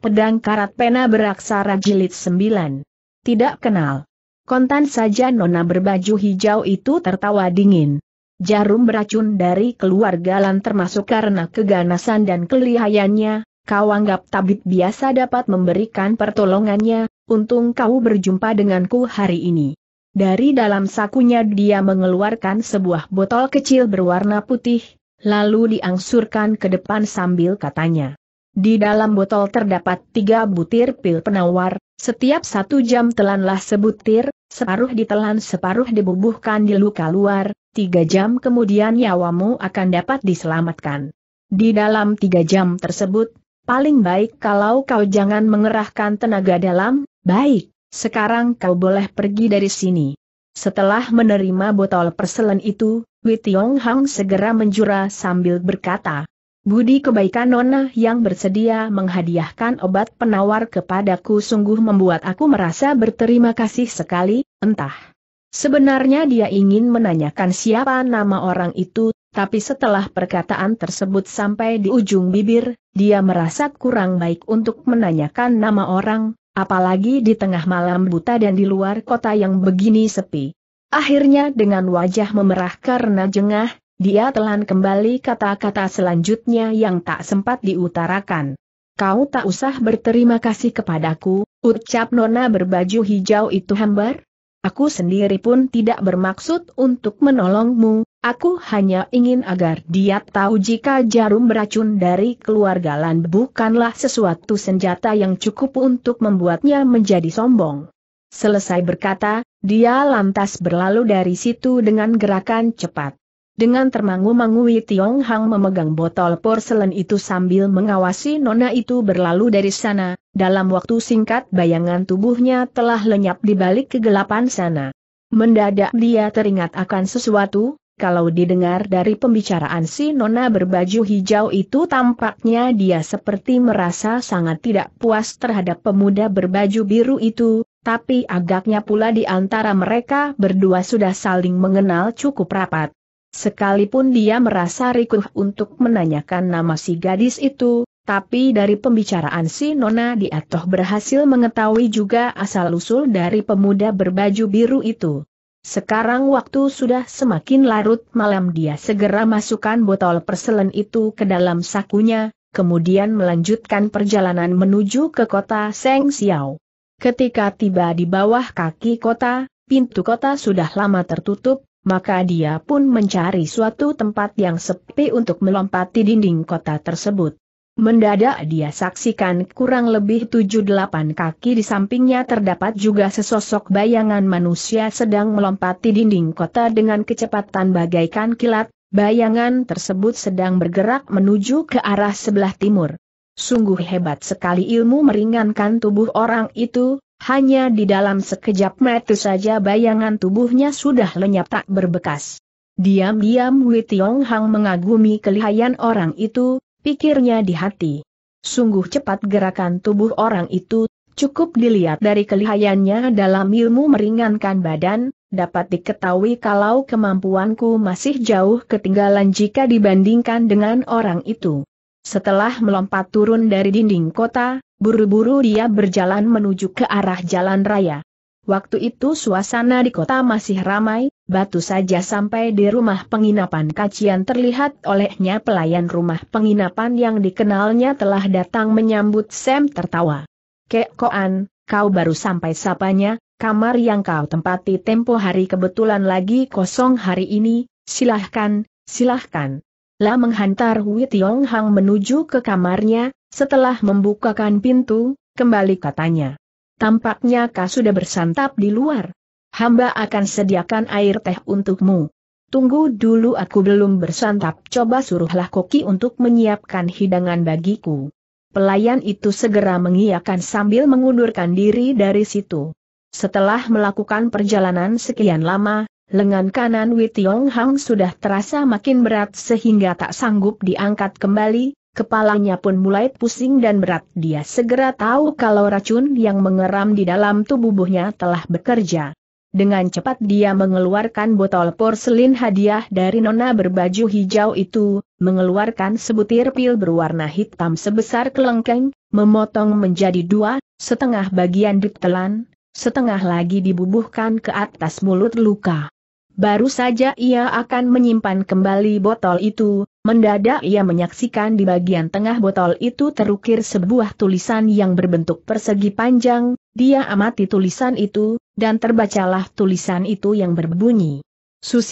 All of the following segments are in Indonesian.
Pedang karat pena beraksara jilid 9. Tidak kenal. Kontan saja nona berbaju hijau itu tertawa dingin. Jarum beracun dari keluarga Lan termasuk karena keganasan dan kelihayannya, kau anggap tabib biasa dapat memberikan pertolongannya, untung kau berjumpa denganku hari ini. Dari dalam sakunya dia mengeluarkan sebuah botol kecil berwarna putih, lalu diangsurkan ke depan sambil katanya. Di dalam botol terdapat tiga butir pil penawar, setiap satu jam telanlah sebutir, separuh ditelan separuh dibubuhkan di luka luar, tiga jam kemudian nyawamu akan dapat diselamatkan. Di dalam tiga jam tersebut, paling baik kalau kau jangan mengerahkan tenaga dalam, baik, sekarang kau boleh pergi dari sini. Setelah menerima botol perselen itu, Tiong Hang segera menjura sambil berkata, Budi kebaikan Nona yang bersedia menghadiahkan obat penawar kepadaku sungguh membuat aku merasa berterima kasih sekali, entah. Sebenarnya dia ingin menanyakan siapa nama orang itu, tapi setelah perkataan tersebut sampai di ujung bibir, dia merasa kurang baik untuk menanyakan nama orang, apalagi di tengah malam buta dan di luar kota yang begini sepi. Akhirnya dengan wajah memerah karena jengah, dia telan kembali kata-kata selanjutnya yang tak sempat diutarakan. Kau tak usah berterima kasih kepadaku, ucap nona berbaju hijau itu hambar. Aku sendiri pun tidak bermaksud untuk menolongmu, aku hanya ingin agar dia tahu jika jarum beracun dari keluarga Lan bukanlah sesuatu senjata yang cukup untuk membuatnya menjadi sombong. Selesai berkata, dia lantas berlalu dari situ dengan gerakan cepat. Dengan termangu-mangui mangu Tiong Hang memegang botol porselen itu sambil mengawasi nona itu berlalu dari sana, dalam waktu singkat bayangan tubuhnya telah lenyap di balik kegelapan sana. Mendadak dia teringat akan sesuatu, kalau didengar dari pembicaraan si nona berbaju hijau itu tampaknya dia seperti merasa sangat tidak puas terhadap pemuda berbaju biru itu, tapi agaknya pula di antara mereka berdua sudah saling mengenal cukup rapat. Sekalipun dia merasa rikuh untuk menanyakan nama si gadis itu, tapi dari pembicaraan si Nona dia toh berhasil mengetahui juga asal-usul dari pemuda berbaju biru itu. Sekarang waktu sudah semakin larut malam dia segera masukkan botol perselen itu ke dalam sakunya, kemudian melanjutkan perjalanan menuju ke kota Seng Xiao. Ketika tiba di bawah kaki kota, pintu kota sudah lama tertutup, maka dia pun mencari suatu tempat yang sepi untuk melompati dinding kota tersebut. Mendadak dia saksikan kurang lebih tujuh delapan kaki di sampingnya terdapat juga sesosok bayangan manusia sedang melompati dinding kota dengan kecepatan bagaikan kilat, bayangan tersebut sedang bergerak menuju ke arah sebelah timur. Sungguh hebat sekali ilmu meringankan tubuh orang itu, hanya di dalam sekejap mata saja bayangan tubuhnya sudah lenyap tak berbekas. Diam-diam Wei Tiong Hang mengagumi kelihayan orang itu, pikirnya di hati. Sungguh cepat gerakan tubuh orang itu, cukup dilihat dari kelihayannya dalam ilmu meringankan badan, dapat diketahui kalau kemampuanku masih jauh ketinggalan jika dibandingkan dengan orang itu. Setelah melompat turun dari dinding kota, Buru-buru dia berjalan menuju ke arah jalan raya. Waktu itu suasana di kota masih ramai, batu saja sampai di rumah penginapan kacian terlihat olehnya pelayan rumah penginapan yang dikenalnya telah datang menyambut Sam tertawa. Kek Koan, kau baru sampai sapanya, kamar yang kau tempati tempo hari kebetulan lagi kosong hari ini, silahkan, silahkan. Lah menghantar Tiong Hang menuju ke kamarnya, setelah membukakan pintu, kembali katanya. Tampaknya kau sudah bersantap di luar. Hamba akan sediakan air teh untukmu. Tunggu dulu aku belum bersantap, coba suruhlah koki untuk menyiapkan hidangan bagiku. Pelayan itu segera mengiyakan sambil mengundurkan diri dari situ. Setelah melakukan perjalanan sekian lama, lengan kanan Witiong Hang sudah terasa makin berat sehingga tak sanggup diangkat kembali, Kepalanya pun mulai pusing dan berat. Dia segera tahu kalau racun yang mengeram di dalam tubuhnya telah bekerja. Dengan cepat dia mengeluarkan botol porselin hadiah dari nona berbaju hijau itu, mengeluarkan sebutir pil berwarna hitam sebesar kelengkeng, memotong menjadi dua, setengah bagian ditelan, setengah lagi dibubuhkan ke atas mulut luka. Baru saja ia akan menyimpan kembali botol itu, Mendadak ia menyaksikan di bagian tengah botol itu terukir sebuah tulisan yang berbentuk persegi panjang, dia amati tulisan itu, dan terbacalah tulisan itu yang berbunyi.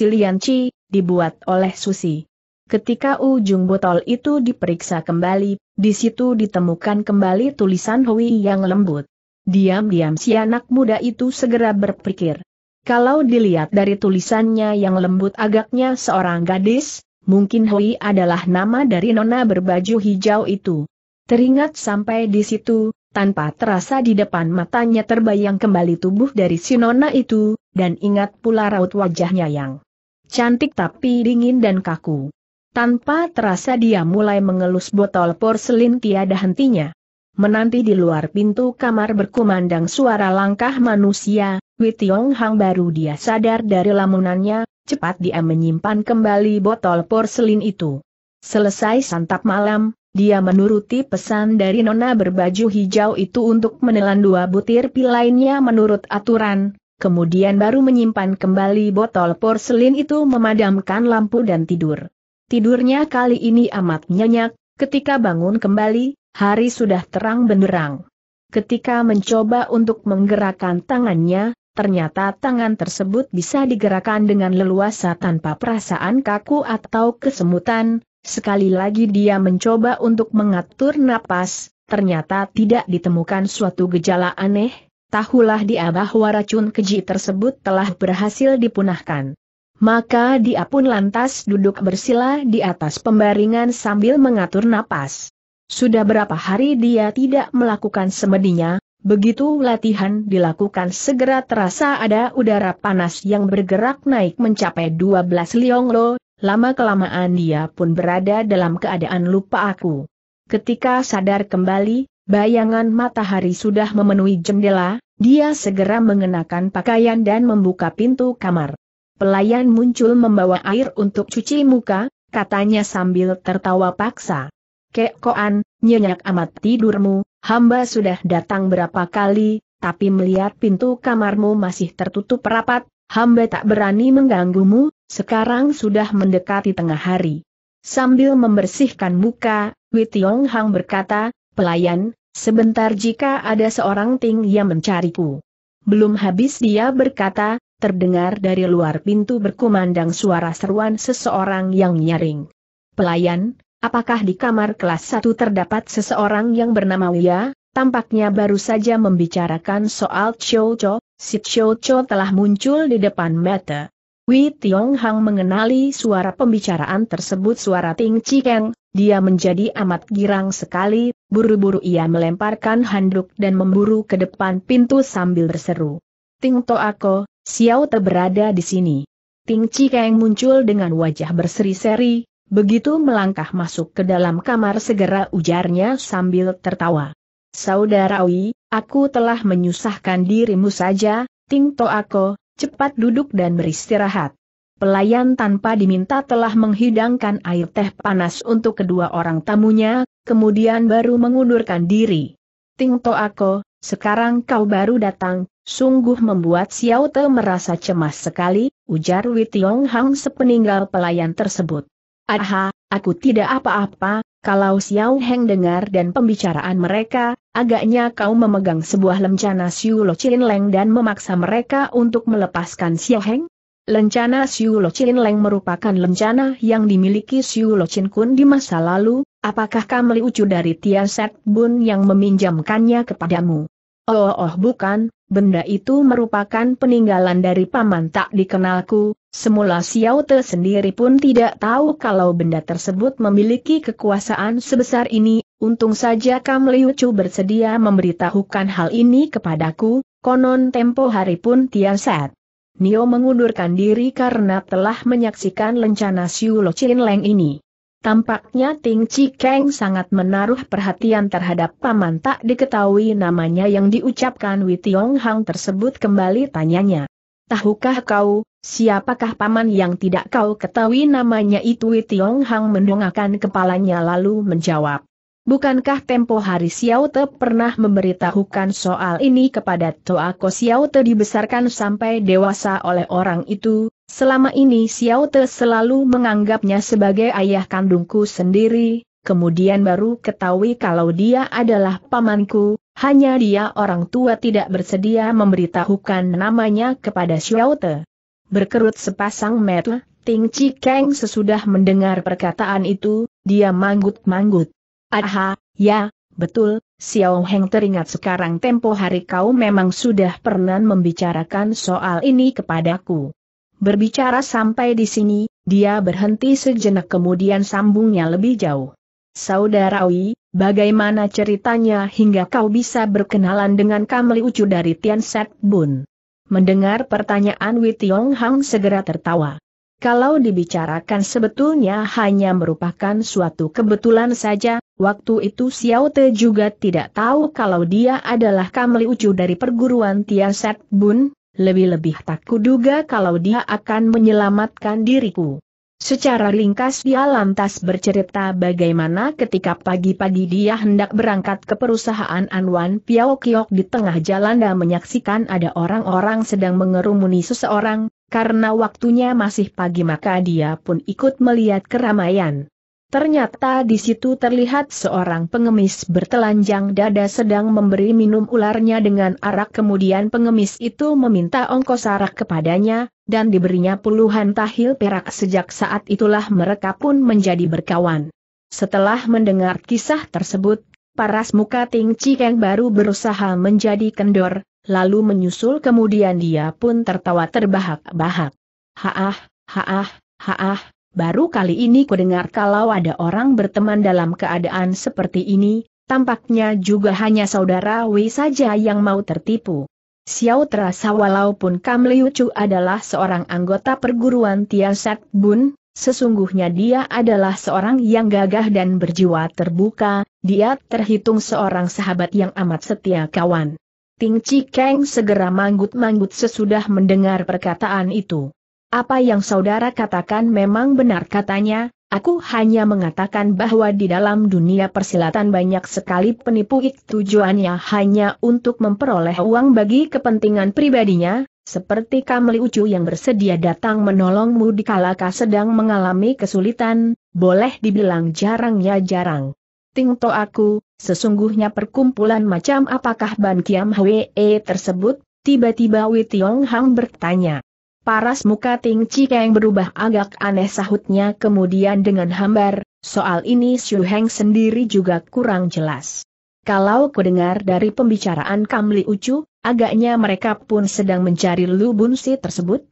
Lianci, dibuat oleh Susi. Ketika ujung botol itu diperiksa kembali, di situ ditemukan kembali tulisan Hui yang lembut. Diam-diam si anak muda itu segera berpikir. Kalau dilihat dari tulisannya yang lembut agaknya seorang gadis, Mungkin Hui adalah nama dari nona berbaju hijau itu. Teringat sampai di situ, tanpa terasa di depan matanya terbayang kembali tubuh dari si nona itu, dan ingat pula raut wajahnya yang cantik tapi dingin dan kaku. Tanpa terasa dia mulai mengelus botol porselin tiada hentinya. Menanti di luar pintu kamar berkumandang suara langkah manusia, Yong Hang baru dia sadar dari lamunannya, cepat dia menyimpan kembali botol porselin itu. Selesai santap malam, dia menuruti pesan dari nona berbaju hijau itu untuk menelan dua butir pil lainnya menurut aturan, kemudian baru menyimpan kembali botol porselin itu memadamkan lampu dan tidur. Tidurnya kali ini amat nyenyak, ketika bangun kembali, hari sudah terang benderang. Ketika mencoba untuk menggerakkan tangannya, ternyata tangan tersebut bisa digerakkan dengan leluasa tanpa perasaan kaku atau kesemutan, sekali lagi dia mencoba untuk mengatur napas, ternyata tidak ditemukan suatu gejala aneh, tahulah dia bahwa racun keji tersebut telah berhasil dipunahkan. Maka dia pun lantas duduk bersila di atas pembaringan sambil mengatur napas. Sudah berapa hari dia tidak melakukan semedinya, Begitu latihan dilakukan segera terasa ada udara panas yang bergerak naik mencapai 12 liong lo, lama-kelamaan dia pun berada dalam keadaan lupa aku. Ketika sadar kembali, bayangan matahari sudah memenuhi jendela, dia segera mengenakan pakaian dan membuka pintu kamar. Pelayan muncul membawa air untuk cuci muka, katanya sambil tertawa paksa. Kekoan, nyenyak amat tidurmu, Hamba sudah datang berapa kali, tapi melihat pintu kamarmu masih tertutup rapat, hamba tak berani mengganggumu, sekarang sudah mendekati tengah hari. Sambil membersihkan muka, Witiong Hang berkata, pelayan, sebentar jika ada seorang ting yang mencariku. Belum habis dia berkata, terdengar dari luar pintu berkumandang suara seruan seseorang yang nyaring. Pelayan, Apakah di kamar kelas 1 terdapat seseorang yang bernama Wia? Tampaknya baru saja membicarakan soal Chou Cho, si Chou Cho telah muncul di depan mata. Wei Tiong Hang mengenali suara pembicaraan tersebut suara Ting Chikeng, dia menjadi amat girang sekali, buru-buru ia melemparkan handuk dan memburu ke depan pintu sambil berseru. Ting To Ako, Xiao Te berada di sini. Ting Chikeng muncul dengan wajah berseri-seri, Begitu melangkah masuk ke dalam kamar segera ujarnya sambil tertawa. Saudarawi, aku telah menyusahkan dirimu saja, Ting To Ako, cepat duduk dan beristirahat. Pelayan tanpa diminta telah menghidangkan air teh panas untuk kedua orang tamunya, kemudian baru mengundurkan diri. Ting To Ako, sekarang kau baru datang, sungguh membuat Xiao Te merasa cemas sekali, ujar Tiong Hang sepeninggal pelayan tersebut. Aha, aku tidak apa-apa, kalau Xiao Heng dengar dan pembicaraan mereka, agaknya kau memegang sebuah lencana Xiu Lo Chin Leng dan memaksa mereka untuk melepaskan Xiao Heng? Lencana Xiu Lo Chin Leng merupakan lencana yang dimiliki Xiu Lo Chin Kun di masa lalu, apakah kamu ucu dari Tia Set Bun yang meminjamkannya kepadamu? oh, oh bukan, benda itu merupakan peninggalan dari paman tak dikenalku, Semula Xiao Te sendiri pun tidak tahu kalau benda tersebut memiliki kekuasaan sebesar ini, untung saja Kam Liu Chu bersedia memberitahukan hal ini kepadaku, konon tempo hari pun saat. Nio mengundurkan diri karena telah menyaksikan lencana Siu Lo Chin Leng ini. Tampaknya Ting Chi Keng sangat menaruh perhatian terhadap paman tak diketahui namanya yang diucapkan Wei Tiong Hang tersebut kembali tanyanya. Tahukah kau, siapakah paman yang tidak kau ketahui namanya itu Tiong Hang mendongakkan kepalanya lalu menjawab. Bukankah tempo hari Xiao Te pernah memberitahukan soal ini kepada Toa Ko Xiao Te dibesarkan sampai dewasa oleh orang itu, selama ini Xiao Te selalu menganggapnya sebagai ayah kandungku sendiri, kemudian baru ketahui kalau dia adalah pamanku, hanya dia orang tua tidak bersedia memberitahukan namanya kepada Xiao Te. Berkerut sepasang mata, Ting Chi Kang sesudah mendengar perkataan itu, dia manggut-manggut. Aha, ya, betul, Xiao Heng teringat sekarang tempo hari kau memang sudah pernah membicarakan soal ini kepadaku. Berbicara sampai di sini, dia berhenti sejenak kemudian sambungnya lebih jauh. Saudara Wi, bagaimana ceritanya hingga kau bisa berkenalan dengan Kamli Ucu dari Tian Set Bun? Mendengar pertanyaan Wei Tiong Hang segera tertawa. Kalau dibicarakan sebetulnya hanya merupakan suatu kebetulan saja, waktu itu Xiao Te juga tidak tahu kalau dia adalah Kamli Ucu dari perguruan Set Bun, lebih-lebih tak kuduga kalau dia akan menyelamatkan diriku. Secara ringkas dia lantas bercerita bagaimana ketika pagi-pagi dia hendak berangkat ke perusahaan Anwan Piao Kiok di tengah jalan dan menyaksikan ada orang-orang sedang mengerumuni seseorang, karena waktunya masih pagi maka dia pun ikut melihat keramaian. Ternyata di situ terlihat seorang pengemis bertelanjang dada sedang memberi minum ularnya dengan arak kemudian pengemis itu meminta ongkos arak kepadanya, dan diberinya puluhan tahil perak sejak saat itulah mereka pun menjadi berkawan. Setelah mendengar kisah tersebut, paras muka Ting Cikeng baru berusaha menjadi kendor, lalu menyusul kemudian dia pun tertawa terbahak-bahak. Haah, haah, haah, Baru kali ini kudengar kalau ada orang berteman dalam keadaan seperti ini, tampaknya juga hanya saudara Wei saja yang mau tertipu. Xiao terasa walaupun Kam Liu Chu adalah seorang anggota perguruan Tiasak Bun, sesungguhnya dia adalah seorang yang gagah dan berjiwa terbuka, dia terhitung seorang sahabat yang amat setia kawan. Ting Chi Kang segera manggut-manggut sesudah mendengar perkataan itu. Apa yang saudara katakan memang benar katanya, aku hanya mengatakan bahwa di dalam dunia persilatan banyak sekali penipu ik tujuannya hanya untuk memperoleh uang bagi kepentingan pribadinya, seperti Kamli Ucu yang bersedia datang menolongmu di kalaka sedang mengalami kesulitan, boleh dibilang jarangnya jarang. Tingto aku, sesungguhnya perkumpulan macam apakah Ban Kiam Hwee tersebut? Tiba-tiba Wei Tiong Hang bertanya. Paras muka Ting Cikeng berubah agak aneh sahutnya kemudian dengan hambar, soal ini Xu Heng sendiri juga kurang jelas. Kalau kudengar dari pembicaraan Kamli Ucu, agaknya mereka pun sedang mencari Lu Bunsi tersebut.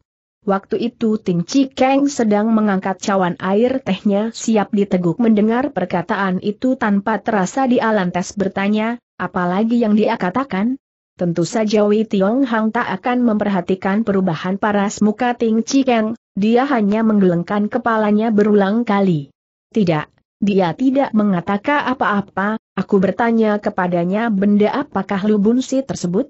Waktu itu Ting Cikeng sedang mengangkat cawan air tehnya siap diteguk mendengar perkataan itu tanpa terasa di Alantes bertanya, apalagi yang dia katakan? Tentu saja Wei Tiong Hang tak akan memperhatikan perubahan paras muka Ting Chikeng, dia hanya menggelengkan kepalanya berulang kali. Tidak, dia tidak mengatakan apa-apa, aku bertanya kepadanya benda apakah lubunsi tersebut?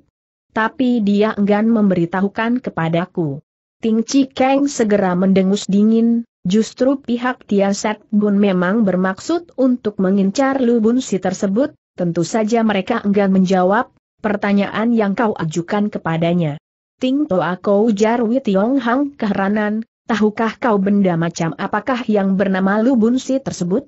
Tapi dia enggan memberitahukan kepadaku. Ting Chikeng segera mendengus dingin, justru pihak Tia Set Bun memang bermaksud untuk mengincar lubunsi tersebut, tentu saja mereka enggan menjawab, pertanyaan yang kau ajukan kepadanya. Ting Toa ujar Wei Tiong Hang keheranan, tahukah kau benda macam apakah yang bernama Si tersebut?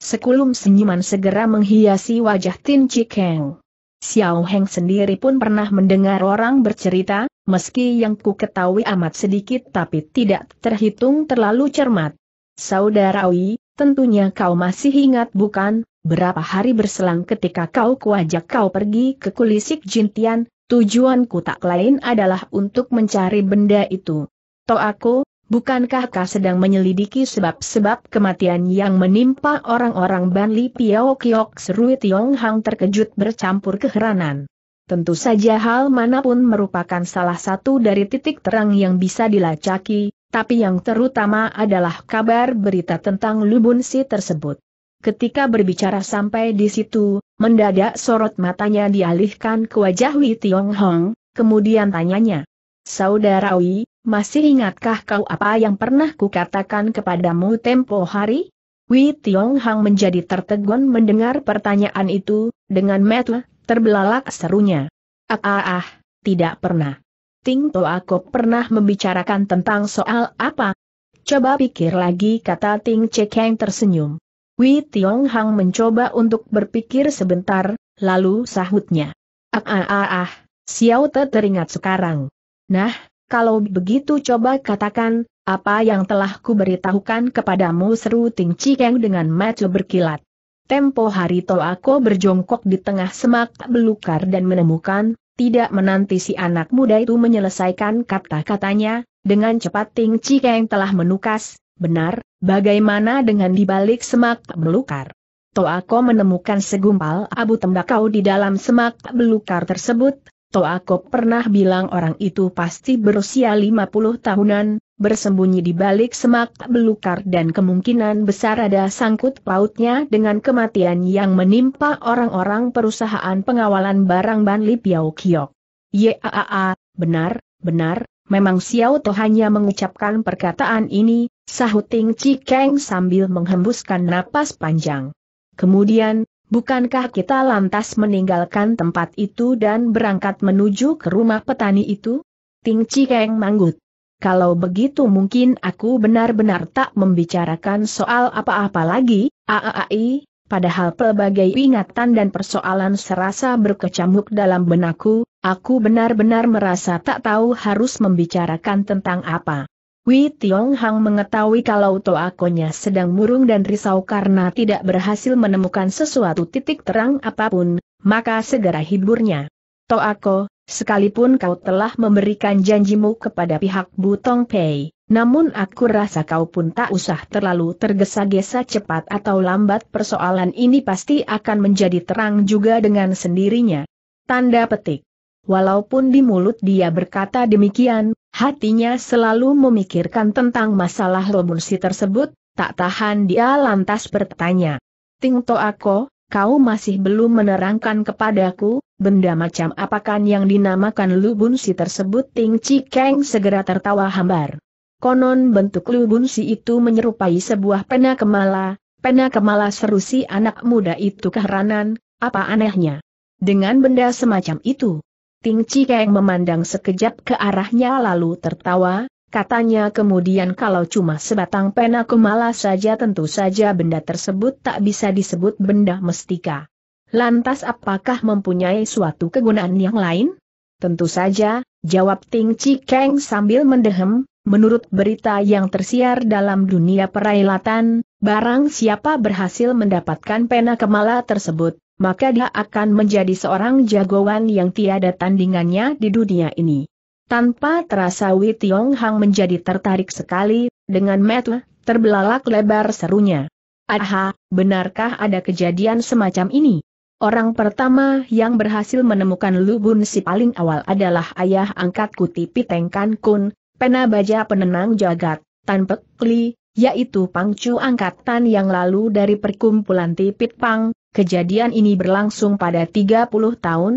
Sekulum senyuman segera menghiasi wajah Tin Chikeng. Xiao Heng sendiri pun pernah mendengar orang bercerita, meski yang ku ketahui amat sedikit tapi tidak terhitung terlalu cermat. Saudara Wei, Tentunya kau masih ingat bukan, berapa hari berselang ketika kau kuajak kau pergi ke kulisik Jintian, tujuanku tak lain adalah untuk mencari benda itu. Toh aku, bukankah kau sedang menyelidiki sebab-sebab kematian yang menimpa orang-orang Banli Piao Kiok Serui Tiong Hang terkejut bercampur keheranan. Tentu saja hal manapun merupakan salah satu dari titik terang yang bisa dilacaki, tapi yang terutama adalah kabar berita tentang Lubun tersebut. Ketika berbicara sampai di situ, mendadak sorot matanya dialihkan ke wajah Wei Tiong Hong, kemudian tanyanya. Saudara Wei, masih ingatkah kau apa yang pernah kukatakan kepadamu tempo hari? Wei Tiong Hong menjadi tertegun mendengar pertanyaan itu, dengan metu, terbelalak serunya. Ah ah ah, tidak pernah. Ting To aku pernah membicarakan tentang soal apa? Coba pikir lagi kata Ting Cekeng tersenyum. Wei Tiong Hang mencoba untuk berpikir sebentar, lalu sahutnya. Ah ah ah ah, Xiao Te teringat sekarang. Nah, kalau begitu coba katakan, apa yang telah kuberitahukan kepadamu seru Ting Chikeng dengan mata berkilat. Tempo hari aku berjongkok di tengah semak belukar dan menemukan tidak menanti si anak muda itu menyelesaikan kata-katanya, dengan cepat Ting Cikeng telah menukas, benar, bagaimana dengan dibalik semak belukar? Toako menemukan segumpal abu tembakau di dalam semak belukar tersebut, aku pernah bilang orang itu pasti berusia 50 tahunan, bersembunyi di balik semak belukar dan kemungkinan besar ada sangkut pautnya dengan kematian yang menimpa orang-orang perusahaan pengawalan barang Banli Piao Kiok. Yaa, benar, benar, memang Xiao To hanya mengucapkan perkataan ini, sahut Ting Keng sambil menghembuskan napas panjang. Kemudian, Bukankah kita lantas meninggalkan tempat itu dan berangkat menuju ke rumah petani itu? Ting Cikeng manggut. Kalau begitu mungkin aku benar-benar tak membicarakan soal apa-apa lagi, Aaai, padahal pelbagai ingatan dan persoalan serasa berkecamuk dalam benakku, aku benar-benar merasa tak tahu harus membicarakan tentang apa. Wei Tiong Hang mengetahui kalau Toakonya sedang murung dan risau karena tidak berhasil menemukan sesuatu titik terang apapun, maka segera hiburnya. Toako, sekalipun kau telah memberikan janjimu kepada pihak Butong Pei, namun aku rasa kau pun tak usah terlalu tergesa-gesa cepat atau lambat persoalan ini pasti akan menjadi terang juga dengan sendirinya. Tanda petik. Walaupun di mulut dia berkata demikian, Hatinya selalu memikirkan tentang masalah Romunsi tersebut, tak tahan dia lantas bertanya. Ting aku, kau masih belum menerangkan kepadaku, benda macam apakan yang dinamakan Lubunsi tersebut Ting Cikeng segera tertawa hambar. Konon bentuk Lubunsi itu menyerupai sebuah pena kemala, pena kemala seru si anak muda itu keheranan, apa anehnya? Dengan benda semacam itu, Ting Cikeng memandang sekejap ke arahnya lalu tertawa, katanya kemudian kalau cuma sebatang pena kumala saja tentu saja benda tersebut tak bisa disebut benda mestika. Lantas apakah mempunyai suatu kegunaan yang lain? Tentu saja, jawab Ting Cikeng sambil mendehem, Menurut berita yang tersiar dalam dunia perailatan, barang siapa berhasil mendapatkan pena kemala tersebut, maka dia akan menjadi seorang jagoan yang tiada tandingannya di dunia ini. Tanpa terasa Wei Tiong Hang menjadi tertarik sekali, dengan metu, terbelalak lebar serunya. Aha, benarkah ada kejadian semacam ini? Orang pertama yang berhasil menemukan Lubun si paling awal adalah ayah angkatku Piteng Kan Kun, penabaja penenang jagat, Tan Pek Li, yaitu pangcu angkatan yang lalu dari perkumpulan Tipit Pang, Kejadian ini berlangsung pada 30 tahun.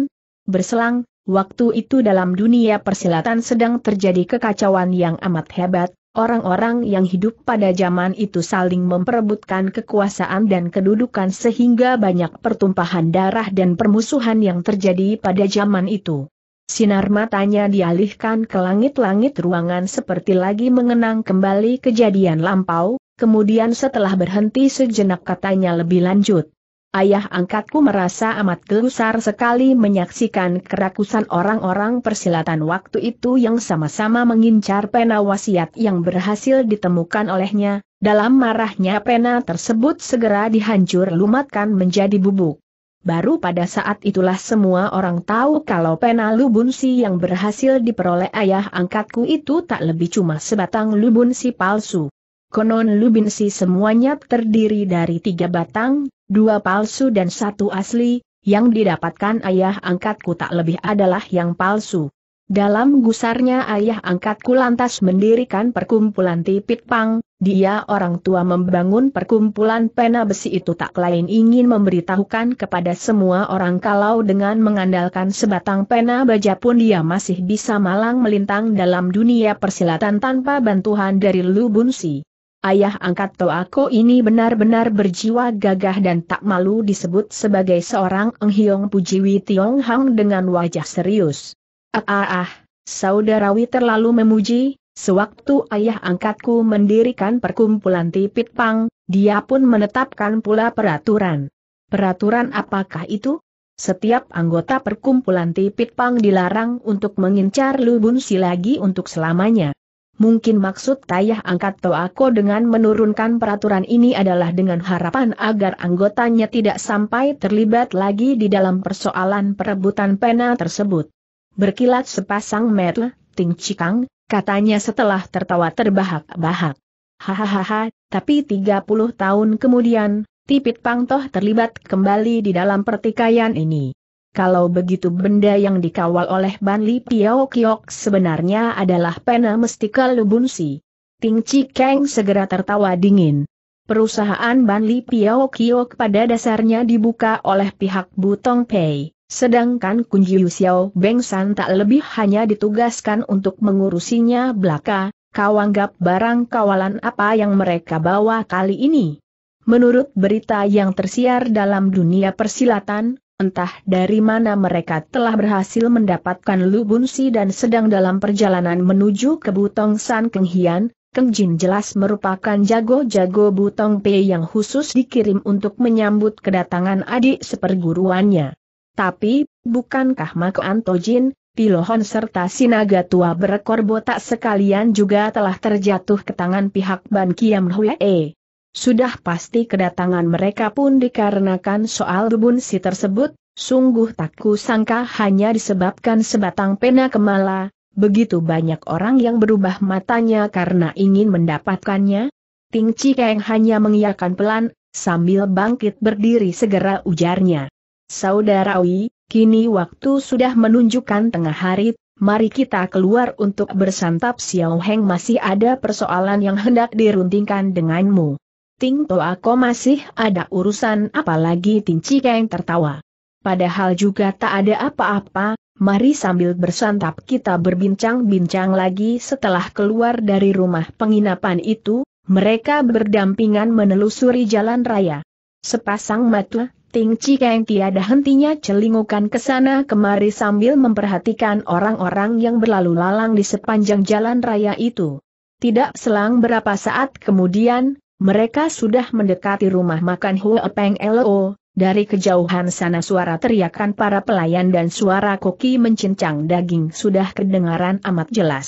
Berselang, waktu itu dalam dunia persilatan sedang terjadi kekacauan yang amat hebat, orang-orang yang hidup pada zaman itu saling memperebutkan kekuasaan dan kedudukan sehingga banyak pertumpahan darah dan permusuhan yang terjadi pada zaman itu. Sinar matanya dialihkan ke langit-langit ruangan seperti lagi mengenang kembali kejadian lampau, kemudian setelah berhenti sejenak katanya lebih lanjut. Ayah angkatku merasa amat gelusar sekali menyaksikan kerakusan orang-orang persilatan waktu itu yang sama-sama mengincar pena wasiat yang berhasil ditemukan olehnya, dalam marahnya pena tersebut segera dihancur lumatkan menjadi bubuk. Baru pada saat itulah semua orang tahu kalau pena lubunsi yang berhasil diperoleh ayah angkatku itu tak lebih cuma sebatang lubunsi palsu. Konon lubunsi semuanya terdiri dari tiga batang, dua palsu dan satu asli, yang didapatkan ayah angkatku tak lebih adalah yang palsu. Dalam gusarnya ayah angkatku lantas mendirikan perkumpulan tipit pang, dia orang tua membangun perkumpulan pena besi itu tak lain ingin memberitahukan kepada semua orang kalau dengan mengandalkan sebatang pena baja pun dia masih bisa malang melintang dalam dunia persilatan tanpa bantuan dari Lubunsi. Ayah angkat Toako ini benar-benar berjiwa gagah dan tak malu disebut sebagai seorang Enghiong Pujiwi Tiong Hang dengan wajah serius. Ah ah ah, saudarawi terlalu memuji, sewaktu ayah angkatku mendirikan perkumpulan tipit pang, dia pun menetapkan pula peraturan. Peraturan apakah itu? Setiap anggota perkumpulan tipit pang dilarang untuk mengincar Lubun lagi untuk selamanya. Mungkin maksud Tayah angkat Toako dengan menurunkan peraturan ini adalah dengan harapan agar anggotanya tidak sampai terlibat lagi di dalam persoalan perebutan pena tersebut. Berkilat sepasang mata, Ting Cikang, katanya setelah tertawa terbahak-bahak. Hahaha, tapi 30 tahun kemudian, Tipit Pangtoh terlibat kembali di dalam pertikaian ini. Kalau begitu benda yang dikawal oleh Ban Li Piao Kiok sebenarnya adalah pena mestika Lubunsi. Ting Chi Kang segera tertawa dingin. Perusahaan Ban Li Piao Kiok pada dasarnya dibuka oleh pihak Butong Pei, sedangkan Kun Yu Xiao Beng San tak lebih hanya ditugaskan untuk mengurusinya belaka, kau anggap barang kawalan apa yang mereka bawa kali ini. Menurut berita yang tersiar dalam dunia persilatan, Entah dari mana mereka telah berhasil mendapatkan Lubunsi dan sedang dalam perjalanan menuju ke Butong San Keng Hian, Keng Jin jelas merupakan jago-jago Butong Pei yang khusus dikirim untuk menyambut kedatangan adik seperguruannya. Tapi, bukankah Mako Anto Jin, Pilohon serta Sinaga Tua berekor botak sekalian juga telah terjatuh ke tangan pihak Ban Kiam Hwee? Sudah pasti kedatangan mereka pun dikarenakan soal bebun si tersebut, sungguh tak sangka hanya disebabkan sebatang pena kemala, begitu banyak orang yang berubah matanya karena ingin mendapatkannya. Ting Cikeng hanya mengiyakan pelan, sambil bangkit berdiri segera ujarnya. Saudarawi, kini waktu sudah menunjukkan tengah hari, mari kita keluar untuk bersantap Xiao Heng masih ada persoalan yang hendak diruntingkan denganmu. Ting Toa Ko masih ada urusan apalagi Ting Cikeng tertawa. Padahal juga tak ada apa-apa, mari sambil bersantap kita berbincang-bincang lagi setelah keluar dari rumah penginapan itu, mereka berdampingan menelusuri jalan raya. Sepasang mata, Ting Cikeng tiada hentinya celingukan ke sana kemari sambil memperhatikan orang-orang yang berlalu lalang di sepanjang jalan raya itu. Tidak selang berapa saat kemudian, mereka sudah mendekati rumah makan Hua Lo, dari kejauhan sana suara teriakan para pelayan dan suara koki mencincang daging sudah kedengaran amat jelas.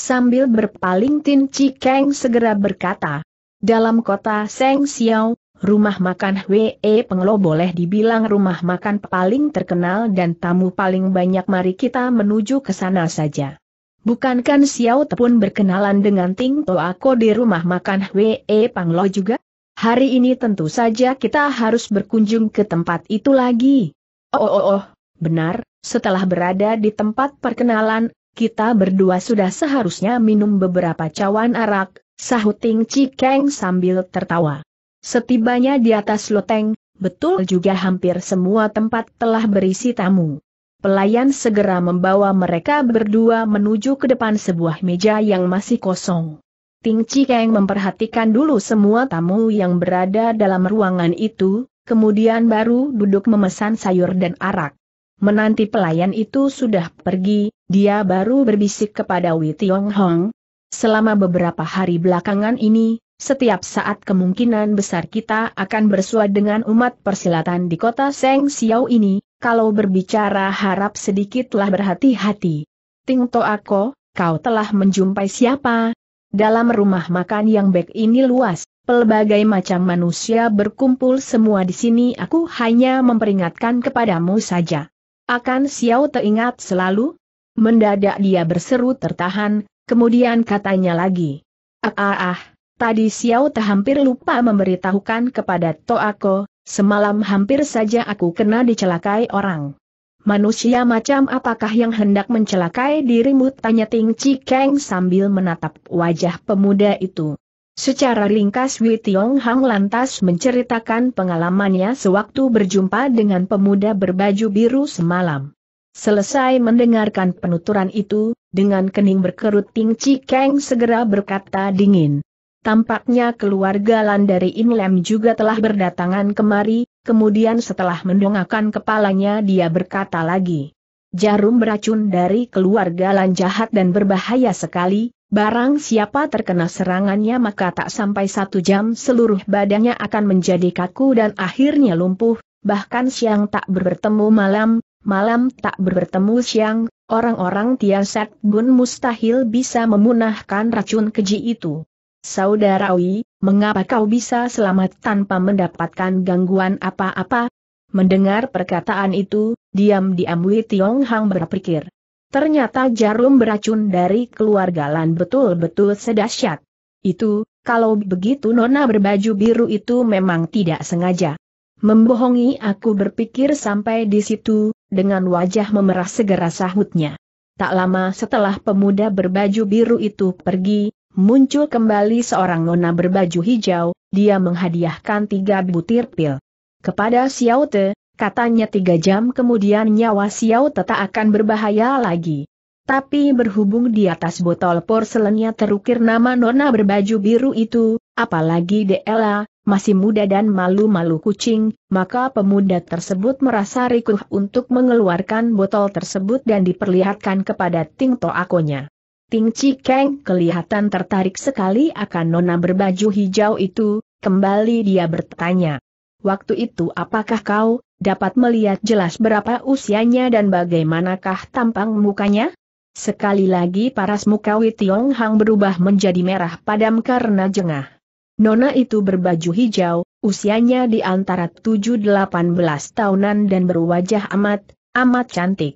Sambil berpaling Tin Chi segera berkata, dalam kota Seng Xiao, rumah makan Hwe Lo boleh dibilang rumah makan paling terkenal dan tamu paling banyak mari kita menuju ke sana saja. Bukankan Xiao pun berkenalan dengan Ting Toako di rumah makan Pang Panglo juga? Hari ini tentu saja kita harus berkunjung ke tempat itu lagi. Oh oh oh, oh. benar, setelah berada di tempat perkenalan, kita berdua sudah seharusnya minum beberapa cawan arak, sahut Ting Cikeng sambil tertawa. Setibanya di atas loteng, betul juga hampir semua tempat telah berisi tamu pelayan segera membawa mereka berdua menuju ke depan sebuah meja yang masih kosong. Ting Cikeng memperhatikan dulu semua tamu yang berada dalam ruangan itu, kemudian baru duduk memesan sayur dan arak. Menanti pelayan itu sudah pergi, dia baru berbisik kepada Wei Tiong Hong. Selama beberapa hari belakangan ini, setiap saat kemungkinan besar kita akan bersua dengan umat persilatan di kota Seng Xiao ini, kalau berbicara harap sedikitlah berhati-hati. Ting Toako, kau telah menjumpai siapa? Dalam rumah makan yang baik ini luas, pelbagai macam manusia berkumpul semua di sini aku hanya memperingatkan kepadamu saja. Akan Xiao teringat selalu? Mendadak dia berseru tertahan, kemudian katanya lagi. Ah ah ah. Tadi Xiao Te hampir lupa memberitahukan kepada Toako, semalam hampir saja aku kena dicelakai orang. Manusia macam apakah yang hendak mencelakai dirimu? Tanya Ting Chi Kang sambil menatap wajah pemuda itu. Secara ringkas Wei Tiong Hang lantas menceritakan pengalamannya sewaktu berjumpa dengan pemuda berbaju biru semalam. Selesai mendengarkan penuturan itu, dengan kening berkerut Ting Chi Kang segera berkata dingin. Tampaknya keluarga Lan dari Inlem juga telah berdatangan kemari, kemudian setelah mendongakkan kepalanya dia berkata lagi. Jarum beracun dari keluarga Lan jahat dan berbahaya sekali, barang siapa terkena serangannya maka tak sampai satu jam seluruh badannya akan menjadi kaku dan akhirnya lumpuh, bahkan siang tak bertemu malam, malam tak bertemu siang, orang-orang Tiaset Gun mustahil bisa memunahkan racun keji itu. Saudara Saudarawi, mengapa kau bisa selamat tanpa mendapatkan gangguan apa-apa? Mendengar perkataan itu, diam-diam Wei Tiong Hang berpikir. Ternyata jarum beracun dari keluarga Lan betul-betul sedahsyat. Itu, kalau begitu nona berbaju biru itu memang tidak sengaja. Membohongi aku berpikir sampai di situ, dengan wajah memerah segera sahutnya. Tak lama setelah pemuda berbaju biru itu pergi, muncul kembali seorang nona berbaju hijau, dia menghadiahkan tiga butir pil. Kepada Xiao Te, katanya tiga jam kemudian nyawa Xiao Te tak akan berbahaya lagi. Tapi berhubung di atas botol porselennya terukir nama nona berbaju biru itu, apalagi Dela, masih muda dan malu-malu kucing, maka pemuda tersebut merasa rikuh untuk mengeluarkan botol tersebut dan diperlihatkan kepada Ting Toakonya. Ting Chi Kang kelihatan tertarik sekali akan nona berbaju hijau itu, kembali dia bertanya. Waktu itu apakah kau dapat melihat jelas berapa usianya dan bagaimanakah tampang mukanya? Sekali lagi paras muka Witiong Hang berubah menjadi merah padam karena jengah. Nona itu berbaju hijau, usianya di antara 7-18 tahunan dan berwajah amat, amat cantik.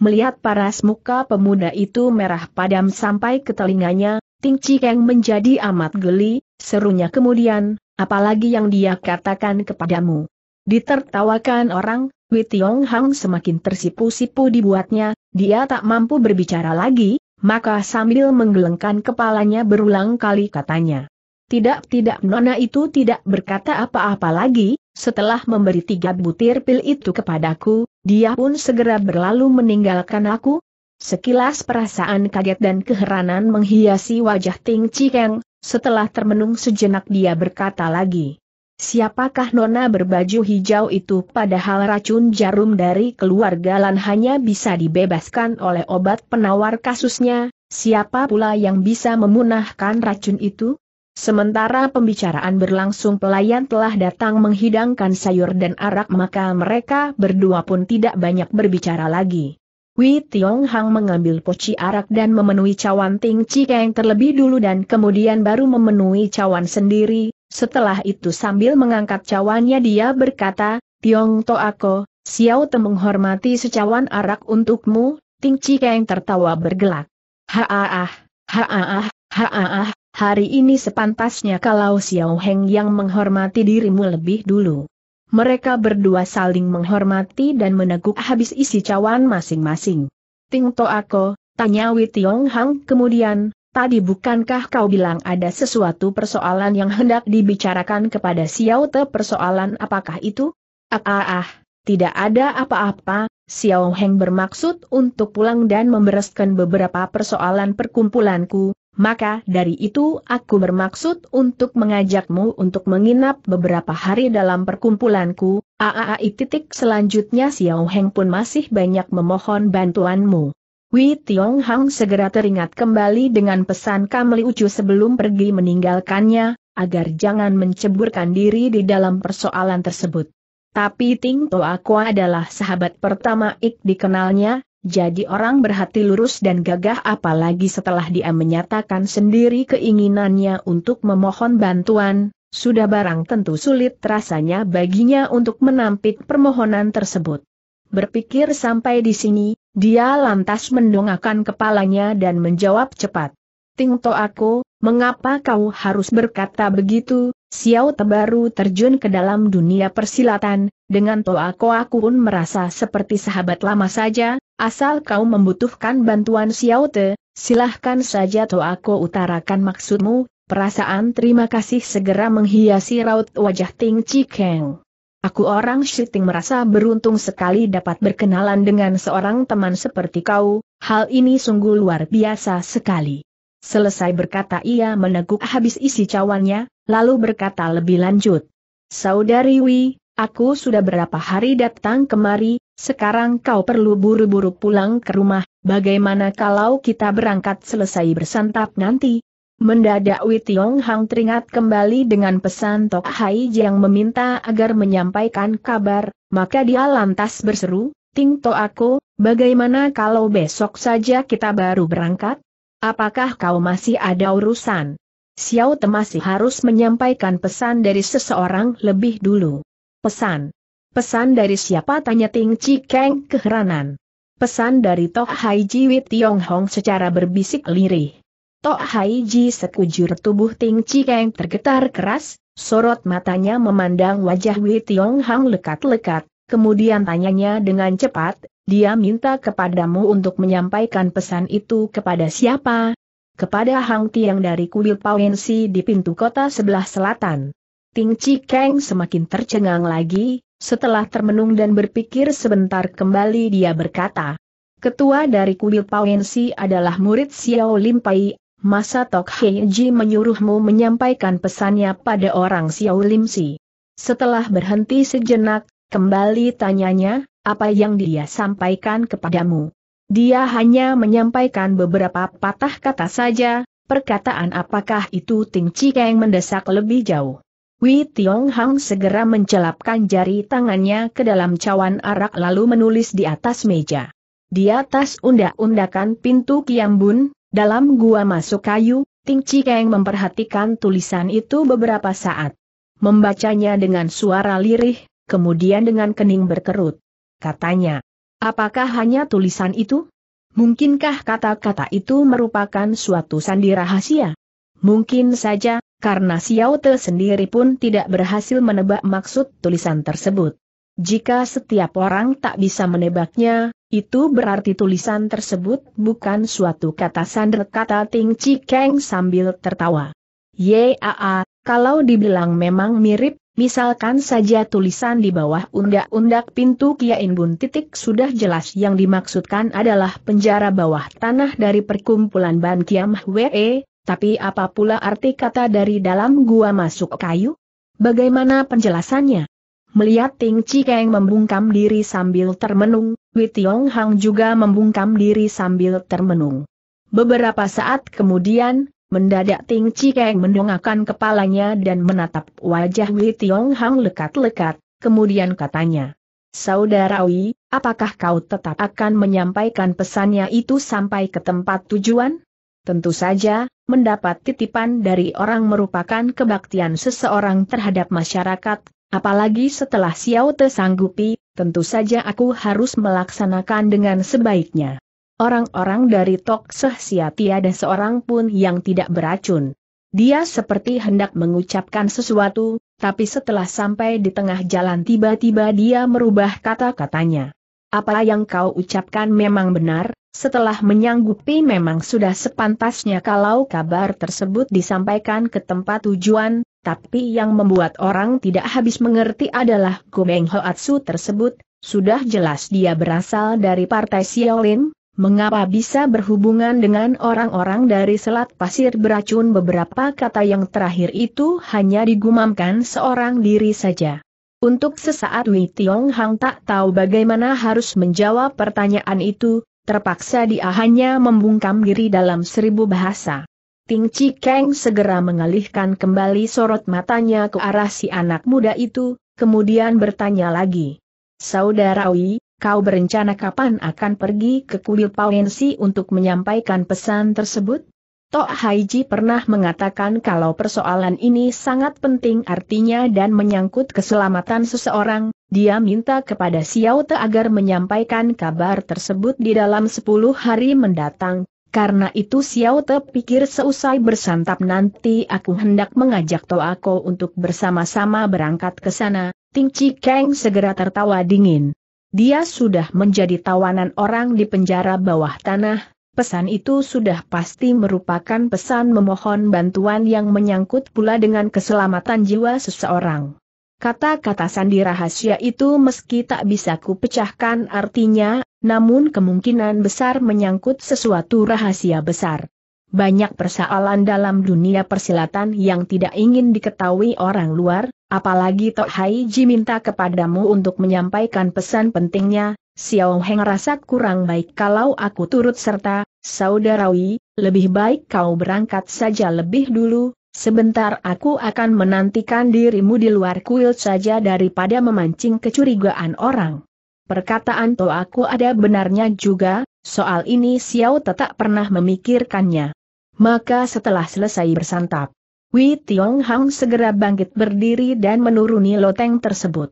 Melihat paras muka pemuda itu merah padam sampai ke telinganya, Ting Cikeng menjadi amat geli, serunya kemudian, apalagi yang dia katakan kepadamu. Ditertawakan orang, Wei Tiong Hang semakin tersipu-sipu dibuatnya, dia tak mampu berbicara lagi, maka sambil menggelengkan kepalanya berulang kali katanya. Tidak-tidak Nona itu tidak berkata apa-apa lagi, setelah memberi tiga butir pil itu kepadaku, dia pun segera berlalu meninggalkan aku. Sekilas perasaan kaget dan keheranan menghiasi wajah Ting Cikeng, setelah termenung sejenak dia berkata lagi. Siapakah nona berbaju hijau itu padahal racun jarum dari keluarga Lan hanya bisa dibebaskan oleh obat penawar kasusnya, siapa pula yang bisa memunahkan racun itu? Sementara pembicaraan berlangsung pelayan telah datang menghidangkan sayur dan arak maka mereka berdua pun tidak banyak berbicara lagi. Wei Tiong Hang mengambil poci arak dan memenuhi cawan Ting Cikeng terlebih dulu dan kemudian baru memenuhi cawan sendiri, setelah itu sambil mengangkat cawannya dia berkata, Tiong To Ako, Xiao Te menghormati secawan arak untukmu, Ting Cikeng tertawa bergelak. haah, haah, haah. Hari ini sepantasnya kalau Xiao Heng yang menghormati dirimu lebih dulu. Mereka berdua saling menghormati dan meneguk habis isi cawan masing-masing. Ting to aku, tanya Wei Tiong Hang kemudian, tadi bukankah kau bilang ada sesuatu persoalan yang hendak dibicarakan kepada Xiao Te persoalan apakah itu? Ah ah ah, tidak ada apa-apa, Xiao Heng bermaksud untuk pulang dan membereskan beberapa persoalan perkumpulanku, maka dari itu aku bermaksud untuk mengajakmu untuk menginap beberapa hari dalam perkumpulanku, AAI titik selanjutnya Xiao Heng pun masih banyak memohon bantuanmu. Wei Tiong Hang segera teringat kembali dengan pesan Kamli Ucu sebelum pergi meninggalkannya, agar jangan menceburkan diri di dalam persoalan tersebut. Tapi Ting Toa Kua adalah sahabat pertama Ik dikenalnya, jadi orang berhati lurus dan gagah apalagi setelah dia menyatakan sendiri keinginannya untuk memohon bantuan, sudah barang tentu sulit rasanya baginya untuk menampik permohonan tersebut. Berpikir sampai di sini, dia lantas mendongakkan kepalanya dan menjawab cepat. Ting to aku, mengapa kau harus berkata begitu, Xiao Tebaru terjun ke dalam dunia persilatan, dengan toa Ko aku pun merasa seperti sahabat lama saja, asal kau membutuhkan bantuan te, silahkan saja toa Ko utarakan maksudmu, perasaan terima kasih segera menghiasi raut wajah Ting Chikeng. Aku orang syuting merasa beruntung sekali dapat berkenalan dengan seorang teman seperti kau, hal ini sungguh luar biasa sekali. Selesai berkata ia meneguk habis isi cawannya, lalu berkata lebih lanjut. Saudari Wi, Aku sudah berapa hari datang kemari, sekarang kau perlu buru-buru pulang ke rumah, bagaimana kalau kita berangkat selesai bersantap nanti? Mendadak Wei Tiong Hang teringat kembali dengan pesan Tok Hai yang meminta agar menyampaikan kabar, maka dia lantas berseru, Ting To aku, bagaimana kalau besok saja kita baru berangkat? Apakah kau masih ada urusan? Xiao Te masih harus menyampaikan pesan dari seseorang lebih dulu. Pesan. Pesan dari siapa tanya Ting Chi Keng keheranan. Pesan dari Toh Hai Ji Wit Tiong Hong secara berbisik lirih. Toh Hai Ji sekujur tubuh Ting Chi Keng tergetar keras, sorot matanya memandang wajah Wit Tiong Hong lekat-lekat, kemudian tanyanya dengan cepat, dia minta kepadamu untuk menyampaikan pesan itu kepada siapa? Kepada Hang Tiang dari kuil Pawensi di pintu kota sebelah selatan. Ting Chi Kang semakin tercengang lagi, setelah termenung dan berpikir sebentar kembali dia berkata, Ketua dari kuil Pawensi adalah murid Xiao Lim Pai, masa Tok Heiji menyuruhmu menyampaikan pesannya pada orang Xiao Lim Si. Setelah berhenti sejenak, kembali tanyanya, apa yang dia sampaikan kepadamu? Dia hanya menyampaikan beberapa patah kata saja, perkataan apakah itu Ting Chi Kang mendesak lebih jauh. Wei Tiong Hang segera mencelapkan jari tangannya ke dalam cawan arak lalu menulis di atas meja. Di atas undak-undakan pintu Kiambun, dalam gua masuk kayu, Ting Chikeng memperhatikan tulisan itu beberapa saat. Membacanya dengan suara lirih, kemudian dengan kening berkerut. Katanya, apakah hanya tulisan itu? Mungkinkah kata-kata itu merupakan suatu sandi rahasia? Mungkin saja, karena Xiao Te sendiri pun tidak berhasil menebak maksud tulisan tersebut. Jika setiap orang tak bisa menebaknya, itu berarti tulisan tersebut bukan suatu kata sandar kata Ting Chi Keng sambil tertawa. Yaa, kalau dibilang memang mirip, misalkan saja tulisan di bawah undak-undak pintu Kiain Bun titik sudah jelas yang dimaksudkan adalah penjara bawah tanah dari perkumpulan Ban Kiam Hwee, tapi apa pula arti kata dari dalam gua masuk kayu? Bagaimana penjelasannya? Melihat Ting Chi Keng membungkam diri sambil termenung, Wei Tiong Hang juga membungkam diri sambil termenung. Beberapa saat kemudian, mendadak Ting Chi Keng mendongakkan kepalanya dan menatap wajah Wei Tiong Hang lekat-lekat, kemudian katanya, Saudara Wei, apakah kau tetap akan menyampaikan pesannya itu sampai ke tempat tujuan? Tentu saja, mendapat titipan dari orang merupakan kebaktian seseorang terhadap masyarakat, apalagi setelah Xiao Te sanggupi, tentu saja aku harus melaksanakan dengan sebaiknya. Orang-orang dari Tok Seh Sia tiada seorang pun yang tidak beracun. Dia seperti hendak mengucapkan sesuatu, tapi setelah sampai di tengah jalan tiba-tiba dia merubah kata-katanya. Apa yang kau ucapkan memang benar, setelah menyanggupi memang sudah sepantasnya kalau kabar tersebut disampaikan ke tempat tujuan, tapi yang membuat orang tidak habis mengerti adalah Gomeng Hoatsu tersebut, sudah jelas dia berasal dari partai Siolin, mengapa bisa berhubungan dengan orang-orang dari Selat Pasir beracun beberapa kata yang terakhir itu hanya digumamkan seorang diri saja. Untuk sesaat Wei Tiong Hang tak tahu bagaimana harus menjawab pertanyaan itu, Terpaksa dia hanya membungkam diri dalam seribu bahasa. Ting Chi Keng segera mengalihkan kembali sorot matanya ke arah si anak muda itu, kemudian bertanya lagi. Saudara Wei, kau berencana kapan akan pergi ke kuil Pauensi untuk menyampaikan pesan tersebut? Tok Haiji pernah mengatakan kalau persoalan ini sangat penting artinya dan menyangkut keselamatan seseorang, dia minta kepada Xiao Te agar menyampaikan kabar tersebut di dalam 10 hari mendatang, karena itu Xiao Te pikir seusai bersantap nanti aku hendak mengajak Toako untuk bersama-sama berangkat ke sana, Ting Chi Kang segera tertawa dingin. Dia sudah menjadi tawanan orang di penjara bawah tanah, Pesan itu sudah pasti merupakan pesan memohon bantuan yang menyangkut pula dengan keselamatan jiwa seseorang. Kata-kata sandi rahasia itu meski tak bisa kupecahkan artinya, namun kemungkinan besar menyangkut sesuatu rahasia besar. Banyak persoalan dalam dunia persilatan yang tidak ingin diketahui orang luar, apalagi Tok Ji minta kepadamu untuk menyampaikan pesan pentingnya, Xiao Heng rasa kurang baik kalau aku turut serta, saudara Wei, lebih baik kau berangkat saja lebih dulu, sebentar aku akan menantikan dirimu di luar kuil saja daripada memancing kecurigaan orang. Perkataan to aku ada benarnya juga, soal ini Xiao tetap pernah memikirkannya. Maka setelah selesai bersantap, Wei Tiong Hang segera bangkit berdiri dan menuruni loteng tersebut.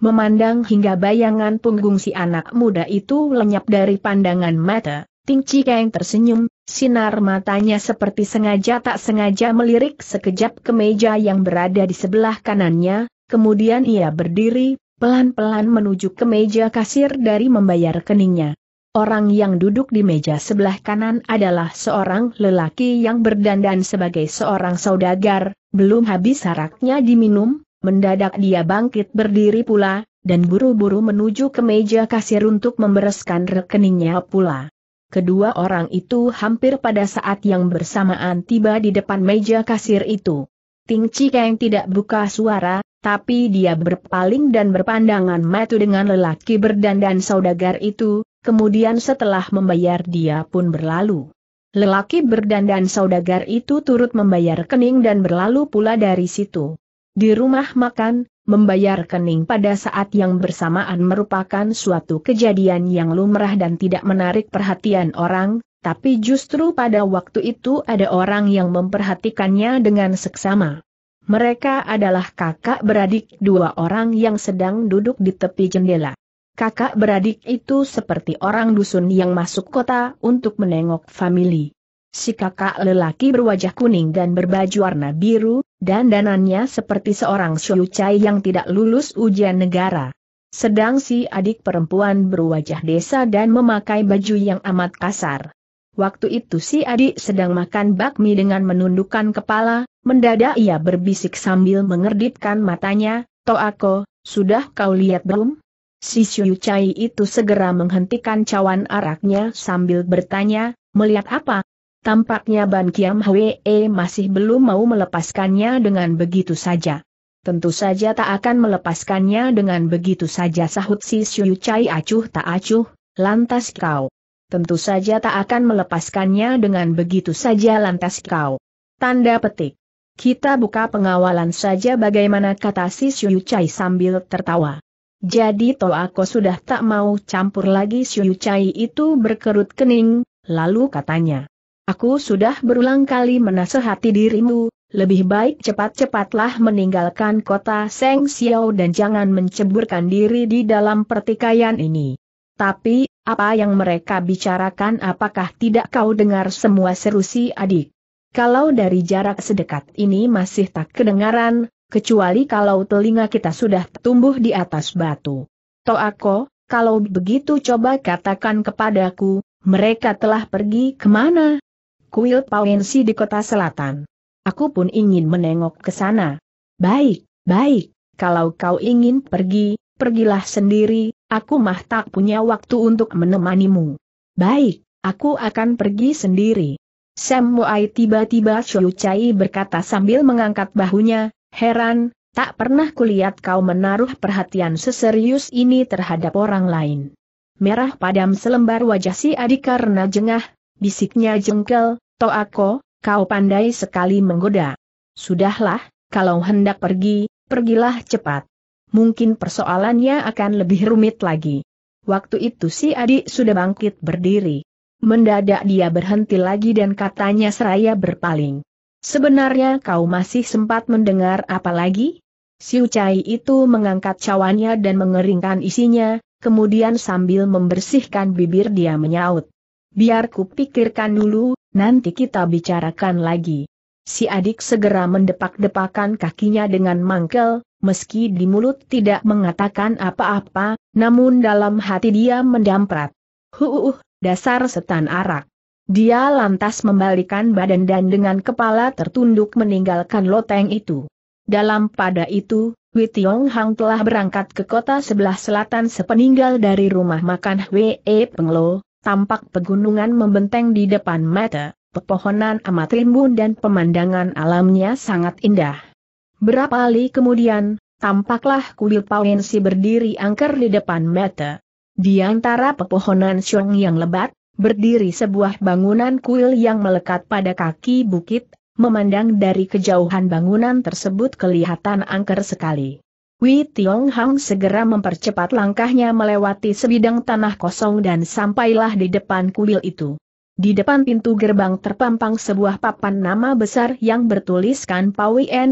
Memandang hingga bayangan punggung si anak muda itu lenyap dari pandangan mata, Ting Cikeng tersenyum, sinar matanya seperti sengaja tak sengaja melirik sekejap ke meja yang berada di sebelah kanannya, kemudian ia berdiri, pelan-pelan menuju ke meja kasir dari membayar keningnya. Orang yang duduk di meja sebelah kanan adalah seorang lelaki yang berdandan sebagai seorang saudagar, belum habis haraknya diminum, Mendadak dia bangkit berdiri pula, dan buru-buru menuju ke meja kasir untuk membereskan rekeningnya pula. Kedua orang itu hampir pada saat yang bersamaan tiba di depan meja kasir itu. Ting yang tidak buka suara, tapi dia berpaling dan berpandangan mata dengan lelaki berdandan saudagar itu, kemudian setelah membayar dia pun berlalu. Lelaki berdandan saudagar itu turut membayar kening dan berlalu pula dari situ. Di rumah makan, membayar kening pada saat yang bersamaan merupakan suatu kejadian yang lumrah dan tidak menarik perhatian orang, tapi justru pada waktu itu ada orang yang memperhatikannya dengan seksama. Mereka adalah kakak beradik dua orang yang sedang duduk di tepi jendela. Kakak beradik itu seperti orang dusun yang masuk kota untuk menengok famili. Si kakak lelaki berwajah kuning dan berbaju warna biru, dan danannya seperti seorang syucai yang tidak lulus ujian negara. Sedang si adik perempuan berwajah desa dan memakai baju yang amat kasar. Waktu itu si adik sedang makan bakmi dengan menundukkan kepala, mendadak ia berbisik sambil mengerdipkan matanya, aku, sudah kau lihat belum? Si Syuyucai itu segera menghentikan cawan araknya sambil bertanya, melihat apa? Tampaknya Ban Kiam Hwee masih belum mau melepaskannya dengan begitu saja. Tentu saja tak akan melepaskannya dengan begitu saja sahut si Siu Chai acuh tak acuh, lantas kau. Tentu saja tak akan melepaskannya dengan begitu saja lantas kau. Tanda petik. Kita buka pengawalan saja bagaimana kata si Siu Chai sambil tertawa. Jadi toh aku sudah tak mau campur lagi Siu Chai itu berkerut kening, lalu katanya. Aku sudah berulang kali menasehati dirimu, lebih baik cepat-cepatlah meninggalkan kota Seng Xiao dan jangan menceburkan diri di dalam pertikaian ini. Tapi, apa yang mereka bicarakan apakah tidak kau dengar semua seru si adik? Kalau dari jarak sedekat ini masih tak kedengaran, kecuali kalau telinga kita sudah tumbuh di atas batu. Toako, kalau begitu coba katakan kepadaku, mereka telah pergi kemana? kuil Pawensi di kota selatan. Aku pun ingin menengok ke sana. Baik, baik, kalau kau ingin pergi, pergilah sendiri, aku mah tak punya waktu untuk menemanimu. Baik, aku akan pergi sendiri. Sam Muai tiba-tiba Shou Chai berkata sambil mengangkat bahunya, heran, tak pernah kulihat kau menaruh perhatian seserius ini terhadap orang lain. Merah padam selembar wajah si adik karena jengah, bisiknya jengkel, Toako, kau pandai sekali menggoda. Sudahlah, kalau hendak pergi, pergilah cepat. Mungkin persoalannya akan lebih rumit lagi. Waktu itu si adik sudah bangkit berdiri. Mendadak dia berhenti lagi dan katanya seraya berpaling. Sebenarnya kau masih sempat mendengar apa lagi? Si Ucai itu mengangkat cawannya dan mengeringkan isinya, kemudian sambil membersihkan bibir dia menyaut. Biar ku pikirkan dulu, nanti kita bicarakan lagi. Si adik segera mendepak-depakan kakinya dengan mangkel, meski di mulut tidak mengatakan apa-apa, namun dalam hati dia mendamprat. Huuh, dasar setan arak. Dia lantas membalikan badan dan dengan kepala tertunduk meninggalkan loteng itu. Dalam pada itu, Hui Tiong Hang telah berangkat ke kota sebelah selatan sepeninggal dari rumah makan Hwee Penglo, Tampak pegunungan membenteng di depan mata, pepohonan amat rimbun dan pemandangan alamnya sangat indah. Berapa kali kemudian, tampaklah kuil Pawensi berdiri angker di depan mata. Di antara pepohonan siung yang lebat, berdiri sebuah bangunan kuil yang melekat pada kaki bukit, memandang dari kejauhan bangunan tersebut kelihatan angker sekali. Wei Tiong Hang segera mempercepat langkahnya melewati sebidang tanah kosong dan sampailah di depan kuil itu. Di depan pintu gerbang terpampang sebuah papan nama besar yang bertuliskan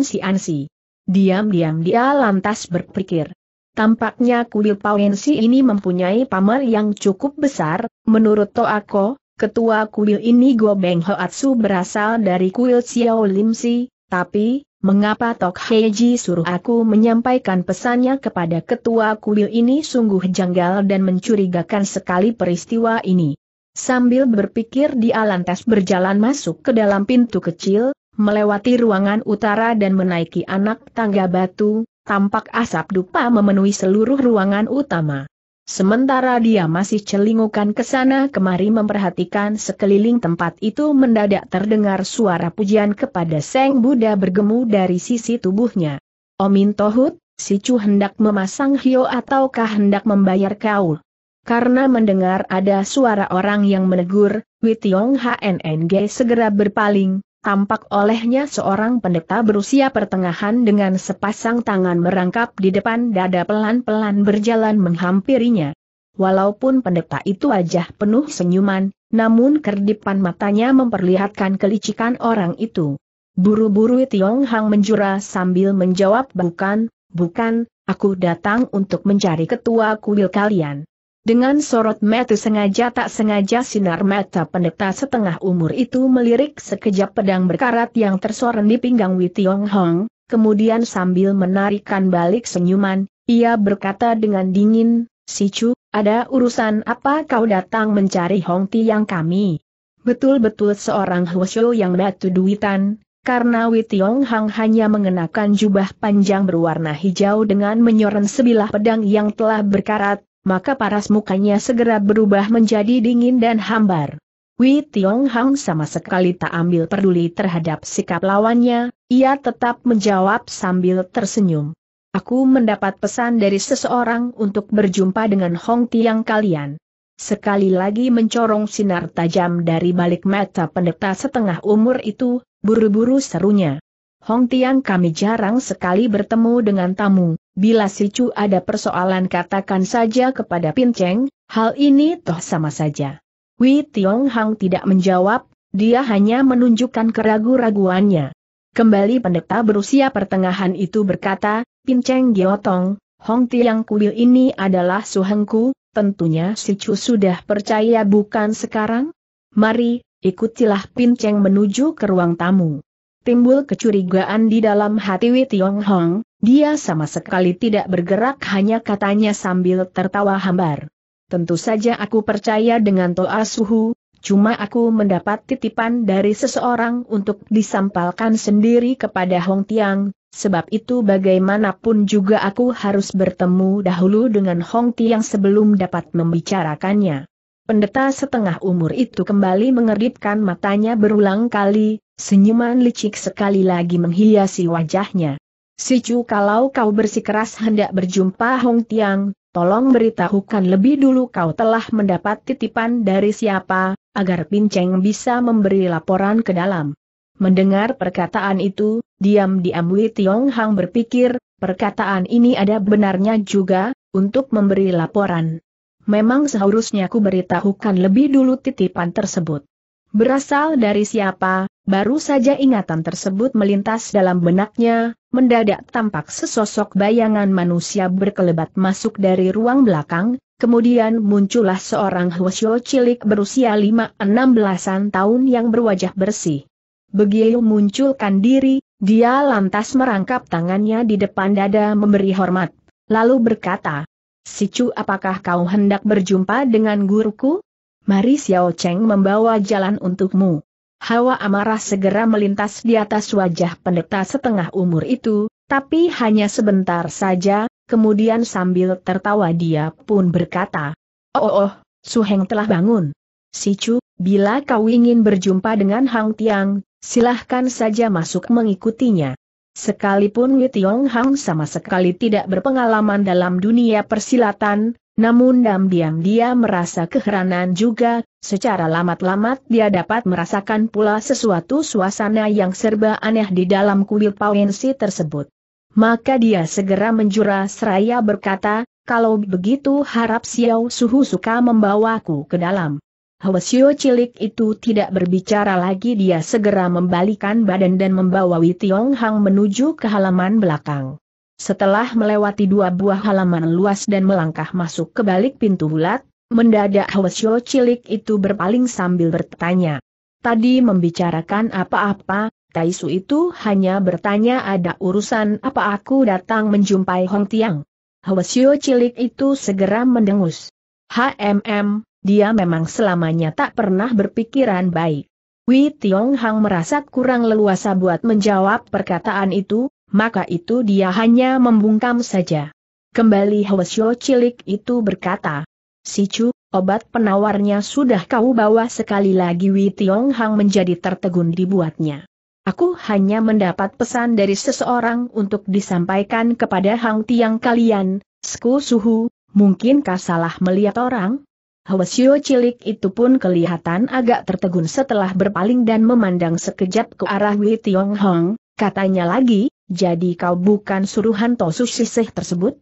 Si An Si. Diam-diam dia lantas berpikir. Tampaknya kuil Pawien Si ini mempunyai pamer yang cukup besar, menurut Toako, ketua kuil ini Go Beng Hoatsu berasal dari kuil Xiao Lim Si, tapi, Mengapa Tok Heiji suruh aku menyampaikan pesannya kepada ketua kuil ini sungguh janggal dan mencurigakan sekali peristiwa ini. Sambil berpikir dia lantas berjalan masuk ke dalam pintu kecil, melewati ruangan utara dan menaiki anak tangga batu, tampak asap dupa memenuhi seluruh ruangan utama. Sementara dia masih celingukan ke sana kemari memperhatikan sekeliling tempat itu mendadak terdengar suara pujian kepada Seng Buddha bergemu dari sisi tubuhnya. Omin Tohut, si Chu hendak memasang hio ataukah hendak membayar kau? Karena mendengar ada suara orang yang menegur, Witiong HNNG segera berpaling, tampak olehnya seorang pendeta berusia pertengahan dengan sepasang tangan merangkap di depan dada pelan-pelan berjalan menghampirinya. Walaupun pendeta itu wajah penuh senyuman, namun kerdipan matanya memperlihatkan kelicikan orang itu. Buru-buru Tiong Hang menjura sambil menjawab bukan, bukan, aku datang untuk mencari ketua kuil kalian. Dengan sorot mata sengaja tak sengaja sinar mata pendeta setengah umur itu melirik sekejap pedang berkarat yang tersoren di pinggang Witiong Hong, kemudian sambil menarikkan balik senyuman, ia berkata dengan dingin, Si Chu, ada urusan apa kau datang mencari Hong Ti yang kami? Betul-betul seorang Hwasyo yang batu duitan, karena Witiong Hong hanya mengenakan jubah panjang berwarna hijau dengan menyoren sebilah pedang yang telah berkarat, maka paras mukanya segera berubah menjadi dingin dan hambar. Wei Tiong Hang sama sekali tak ambil peduli terhadap sikap lawannya, ia tetap menjawab sambil tersenyum. Aku mendapat pesan dari seseorang untuk berjumpa dengan Hong Tiang kalian. Sekali lagi mencorong sinar tajam dari balik mata pendeta setengah umur itu, buru-buru serunya. Hong Tiang kami jarang sekali bertemu dengan tamu, Bila si Chu ada persoalan katakan saja kepada Pinceng, hal ini toh sama saja. Wei Tiong Hang tidak menjawab, dia hanya menunjukkan keragu-raguannya. Kembali pendeta berusia pertengahan itu berkata, Cheng Giotong, Hong Tiang Kuil ini adalah suhengku, tentunya si Chu sudah percaya bukan sekarang? Mari, ikutilah Cheng menuju ke ruang tamu. Timbul kecurigaan di dalam hati Wei Tiong Hang. Dia sama sekali tidak bergerak hanya katanya sambil tertawa hambar. Tentu saja aku percaya dengan Toa Suhu, cuma aku mendapat titipan dari seseorang untuk disampalkan sendiri kepada Hong Tiang, sebab itu bagaimanapun juga aku harus bertemu dahulu dengan Hong Tiang sebelum dapat membicarakannya. Pendeta setengah umur itu kembali mengeripkan matanya berulang kali, senyuman licik sekali lagi menghiasi wajahnya. Sicu kalau kau bersikeras hendak berjumpa Hong Tiang, tolong beritahukan lebih dulu kau telah mendapat titipan dari siapa, agar Pinceng bisa memberi laporan ke dalam. Mendengar perkataan itu, diam-diam Wei Tiong Hang berpikir, perkataan ini ada benarnya juga, untuk memberi laporan. Memang seharusnya ku beritahukan lebih dulu titipan tersebut. Berasal dari siapa, Baru saja ingatan tersebut melintas dalam benaknya, mendadak tampak sesosok bayangan manusia berkelebat masuk dari ruang belakang, kemudian muncullah seorang Hwasyo cilik berusia 5-16an tahun yang berwajah bersih. Begitu munculkan diri, dia lantas merangkap tangannya di depan dada memberi hormat, lalu berkata, Sicu apakah kau hendak berjumpa dengan guruku? Mari Xiao Cheng membawa jalan untukmu. Hawa amarah segera melintas di atas wajah pendeta setengah umur itu, tapi hanya sebentar saja, kemudian sambil tertawa dia pun berkata, Oh oh, oh Suheng telah bangun. Si Chu, bila kau ingin berjumpa dengan Hang Tiang, silahkan saja masuk mengikutinya. Sekalipun Wei Tiong Hang sama sekali tidak berpengalaman dalam dunia persilatan, namun diam-diam dia merasa keheranan juga, secara lamat-lamat dia dapat merasakan pula sesuatu suasana yang serba aneh di dalam kuil Pauensi tersebut. Maka dia segera menjura seraya berkata, kalau begitu harap Xiao Suhu suka membawaku ke dalam. Hwasyo cilik itu tidak berbicara lagi dia segera membalikan badan dan membawa Tiong Hang menuju ke halaman belakang. Setelah melewati dua buah halaman luas dan melangkah masuk ke balik pintu bulat, mendadak Hwasyo cilik itu berpaling sambil bertanya. Tadi membicarakan apa-apa, Taisu itu hanya bertanya ada urusan apa aku datang menjumpai Hong Tiang. Hwasyo cilik itu segera mendengus. HMM, dia memang selamanya tak pernah berpikiran baik. Wei Tiong Hang merasa kurang leluasa buat menjawab perkataan itu, maka itu dia hanya membungkam saja. Kembali Hwasyo cilik itu berkata, Sicu, obat penawarnya sudah kau bawa sekali lagi Wei Tiong Hang menjadi tertegun dibuatnya. Aku hanya mendapat pesan dari seseorang untuk disampaikan kepada Hang Tiang kalian, Sku Suhu, mungkinkah salah melihat orang? Hwasyo cilik itu pun kelihatan agak tertegun setelah berpaling dan memandang sekejap ke arah Wei Tiong Hang, katanya lagi, jadi kau bukan suruhan Tosu Sisih tersebut?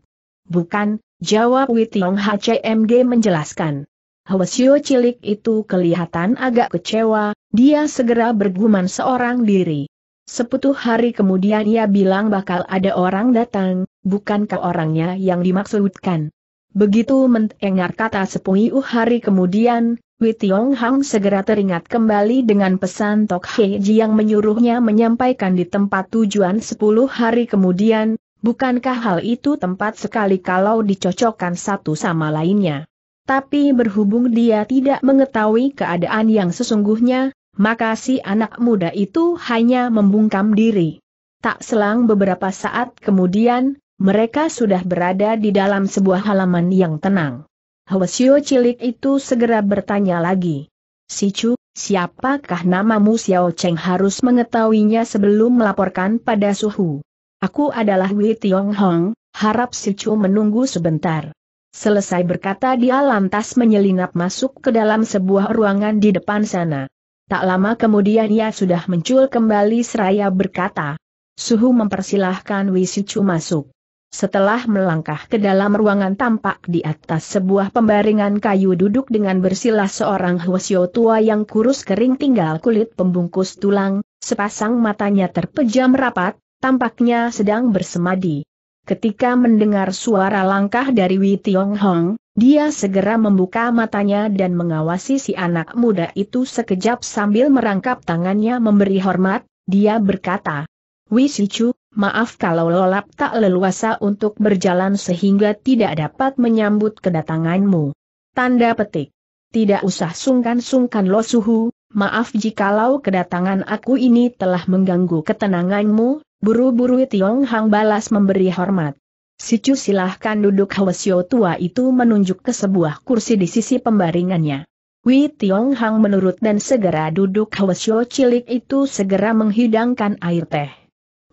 Bukan, jawab Witiong HCMG menjelaskan. Hwasyo cilik itu kelihatan agak kecewa, dia segera bergumam seorang diri. Sepuluh hari kemudian ia bilang bakal ada orang datang, bukankah orangnya yang dimaksudkan. Begitu mendengar kata sepuluh hari kemudian, Wei Tiong Hang segera teringat kembali dengan pesan Tok He yang menyuruhnya menyampaikan di tempat tujuan 10 hari kemudian, bukankah hal itu tempat sekali kalau dicocokkan satu sama lainnya. Tapi berhubung dia tidak mengetahui keadaan yang sesungguhnya, maka si anak muda itu hanya membungkam diri. Tak selang beberapa saat kemudian, mereka sudah berada di dalam sebuah halaman yang tenang. Hwasyo cilik itu segera bertanya lagi. Sicu, siapakah namamu Xiao Cheng harus mengetahuinya sebelum melaporkan pada suhu. Aku adalah Wei Tiong Hong, harap Sicu menunggu sebentar. Selesai berkata dia lantas menyelinap masuk ke dalam sebuah ruangan di depan sana. Tak lama kemudian ia sudah muncul kembali seraya berkata, Suhu mempersilahkan Wei Sicu masuk. Setelah melangkah ke dalam ruangan tampak di atas sebuah pembaringan kayu duduk dengan bersila seorang Hwasyo tua yang kurus kering tinggal kulit pembungkus tulang, sepasang matanya terpejam rapat, tampaknya sedang bersemadi. Ketika mendengar suara langkah dari Wei Tiong Hong, dia segera membuka matanya dan mengawasi si anak muda itu sekejap sambil merangkap tangannya memberi hormat, dia berkata, Wisicu, maaf kalau lolap tak leluasa untuk berjalan sehingga tidak dapat menyambut kedatanganmu. Tanda petik. Tidak usah sungkan-sungkan lo suhu, maaf jikalau kedatangan aku ini telah mengganggu ketenanganmu, buru-buru Tiong Hang balas memberi hormat. Sicu silahkan duduk Hwasyo tua itu menunjuk ke sebuah kursi di sisi pembaringannya. Wei Tiong Hang menurut dan segera duduk Hwasyo cilik itu segera menghidangkan air teh.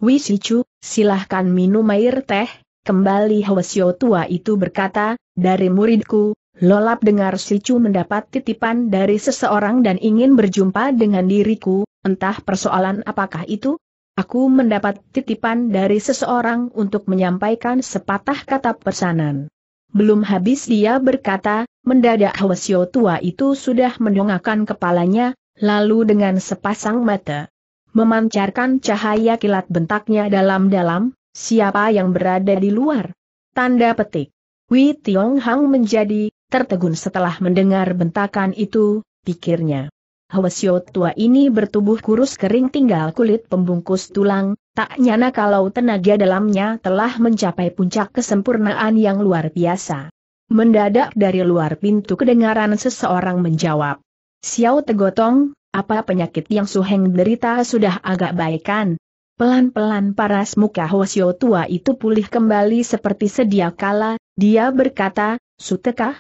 Wisicu, silahkan minum air teh, kembali Hwasyo tua itu berkata, dari muridku, Lolap dengar Sicu mendapat titipan dari seseorang dan ingin berjumpa dengan diriku, entah persoalan apakah itu? Aku mendapat titipan dari seseorang untuk menyampaikan sepatah kata pesanan. Belum habis dia berkata, mendadak Hwasyo tua itu sudah mendongakkan kepalanya, lalu dengan sepasang mata memancarkan cahaya kilat bentaknya dalam-dalam, siapa yang berada di luar? Tanda petik. Wei Tiong Hang menjadi tertegun setelah mendengar bentakan itu, pikirnya. Hwasyo tua ini bertubuh kurus kering tinggal kulit pembungkus tulang, tak nyana kalau tenaga dalamnya telah mencapai puncak kesempurnaan yang luar biasa. Mendadak dari luar pintu kedengaran seseorang menjawab. Xiao Tegotong, apa penyakit yang Suheng derita sudah agak baikan? Pelan-pelan paras muka Hosio tua itu pulih kembali seperti sedia kala, dia berkata, Sutekah?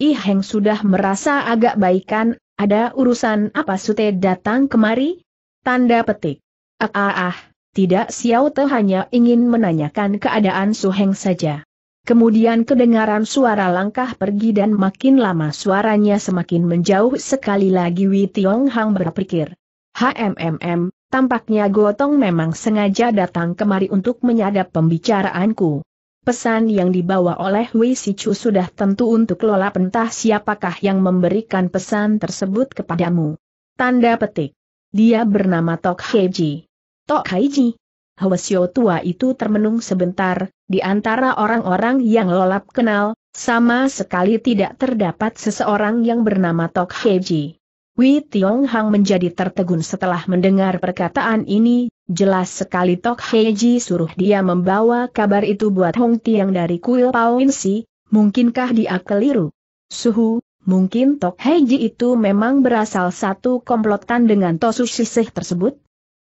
Ih Heng sudah merasa agak baikan, ada urusan apa Sute datang kemari? Tanda petik. Ah ah ah, tidak Xiao Te hanya ingin menanyakan keadaan Suheng saja. Kemudian kedengaran suara langkah pergi dan makin lama suaranya semakin menjauh sekali lagi Wei Tiong Hang berpikir. HMMM, tampaknya Gotong memang sengaja datang kemari untuk menyadap pembicaraanku. Pesan yang dibawa oleh Wei Sichu sudah tentu untuk lola pentah siapakah yang memberikan pesan tersebut kepadamu. Tanda petik. Dia bernama Tok Heiji. Tok Heiji? Hwasyo tua itu termenung sebentar, di antara orang-orang yang lolap kenal, sama sekali tidak terdapat seseorang yang bernama Tok Heji. Wei Tiong Hang menjadi tertegun setelah mendengar perkataan ini, jelas sekali Tok Heji suruh dia membawa kabar itu buat Hong Tiang dari kuil Pauinsi, mungkinkah dia keliru? Suhu, mungkin Tok Heji itu memang berasal satu komplotan dengan Tosu Sisih tersebut?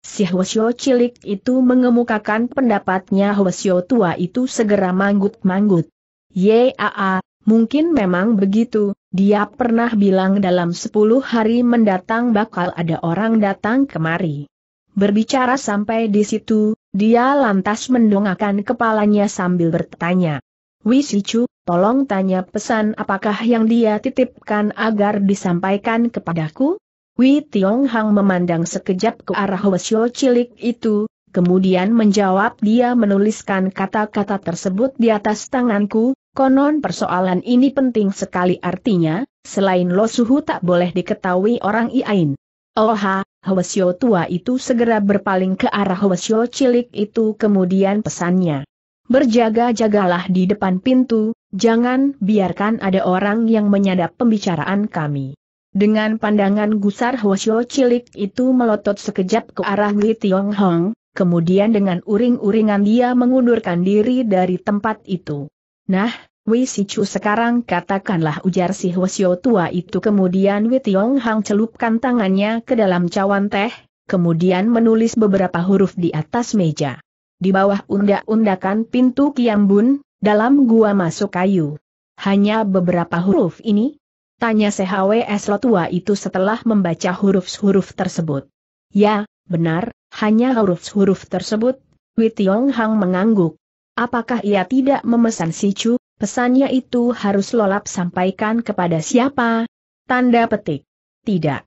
Si Hwasyo cilik itu mengemukakan pendapatnya Hwasyo tua itu segera manggut-manggut. Yaa, mungkin memang begitu, dia pernah bilang dalam sepuluh hari mendatang bakal ada orang datang kemari. Berbicara sampai di situ, dia lantas mendongakkan kepalanya sambil bertanya. Wisicu, tolong tanya pesan apakah yang dia titipkan agar disampaikan kepadaku? Wei Tiong Hang memandang sekejap ke arah Wesio cilik itu, kemudian menjawab dia menuliskan kata-kata tersebut di atas tanganku, konon persoalan ini penting sekali artinya, selain Lo Suhu tak boleh diketahui orang Iain. Oha, Hwasyo tua itu segera berpaling ke arah Hwasyo cilik itu kemudian pesannya. Berjaga-jagalah di depan pintu, jangan biarkan ada orang yang menyadap pembicaraan kami. Dengan pandangan gusar Hwasyo cilik itu melotot sekejap ke arah Wei Tiong Hong, kemudian dengan uring-uringan dia mengundurkan diri dari tempat itu. Nah, Wei Sichu sekarang katakanlah ujar si Hwasyo tua itu kemudian Wei Tiong Hang celupkan tangannya ke dalam cawan teh, kemudian menulis beberapa huruf di atas meja. Di bawah undak-undakan pintu Kiambun, dalam gua masuk kayu. Hanya beberapa huruf ini, Tanya CHWS tua itu setelah membaca huruf-huruf tersebut. Ya, benar, hanya huruf-huruf tersebut. Witiong Hang mengangguk. Apakah ia tidak memesan si Chu? Pesannya itu harus lolap sampaikan kepada siapa? Tanda petik. Tidak.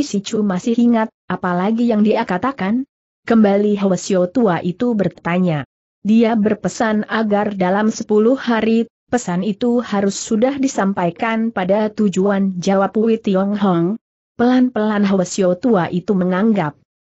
si Chu masih ingat, apalagi yang dia katakan? Kembali Hwasyo tua itu bertanya. Dia berpesan agar dalam sepuluh hari pesan itu harus sudah disampaikan pada tujuan jawab Wei Tiong Hong. Pelan-pelan Hwasyo tua itu menganggap.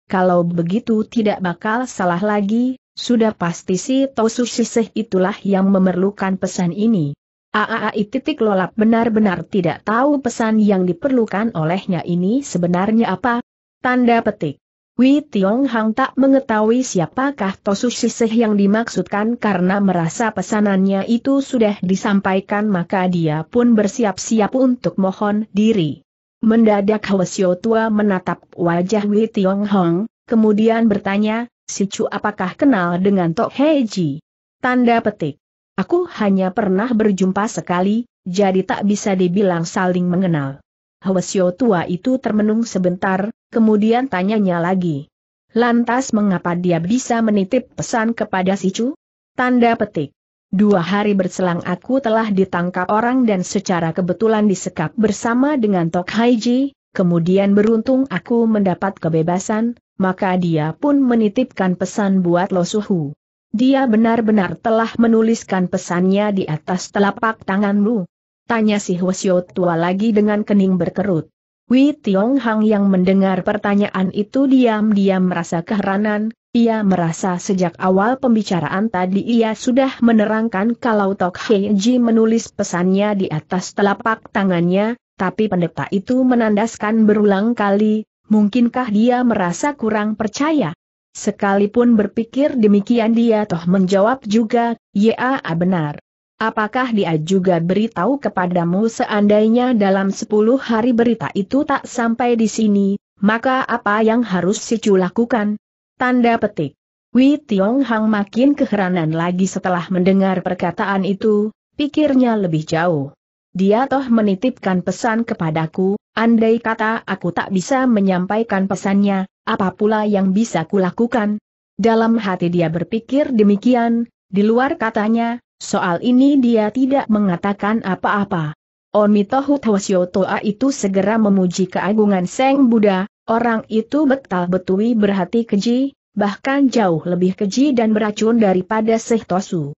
Kalau begitu tidak bakal salah lagi, sudah pasti si Tosu Sisih itulah yang memerlukan pesan ini. Aai titik lolap benar-benar tidak tahu pesan yang diperlukan olehnya ini sebenarnya apa? Tanda petik. Wei Tiong Hang tak mengetahui siapakah Tosu Siseh yang dimaksudkan karena merasa pesanannya itu sudah disampaikan maka dia pun bersiap-siap untuk mohon diri. Mendadak Hwasyo Tua menatap wajah Wei Tiong Hang, kemudian bertanya, si Chu apakah kenal dengan Tok Heiji? Tanda petik. Aku hanya pernah berjumpa sekali, jadi tak bisa dibilang saling mengenal. Hwasyo Tua itu termenung sebentar, kemudian tanyanya lagi. Lantas mengapa dia bisa menitip pesan kepada si Chu? Tanda petik. Dua hari berselang aku telah ditangkap orang dan secara kebetulan disekap bersama dengan Tok Haiji, kemudian beruntung aku mendapat kebebasan, maka dia pun menitipkan pesan buat Lo Suhu. Dia benar-benar telah menuliskan pesannya di atas telapak tanganmu. Tanya si Hwasyo tua lagi dengan kening berkerut. Wei Tiong Hang yang mendengar pertanyaan itu diam-diam merasa keheranan, ia merasa sejak awal pembicaraan tadi ia sudah menerangkan kalau Tok Hei Ji menulis pesannya di atas telapak tangannya, tapi pendeta itu menandaskan berulang kali, mungkinkah dia merasa kurang percaya? Sekalipun berpikir demikian dia toh menjawab juga, ya benar. Apakah dia juga beritahu kepadamu seandainya dalam sepuluh hari berita itu tak sampai di sini, maka apa yang harus Chu lakukan? Tanda petik. Wei Tiong Hang makin keheranan lagi setelah mendengar perkataan itu, pikirnya lebih jauh. Dia toh menitipkan pesan kepadaku, andai kata aku tak bisa menyampaikan pesannya, apa pula yang bisa kulakukan? Dalam hati dia berpikir demikian, di luar katanya, Soal ini dia tidak mengatakan apa-apa. Omitohu Tawasyo itu segera memuji keagungan Seng Buddha, orang itu betal betui berhati keji, bahkan jauh lebih keji dan beracun daripada Sehtosu.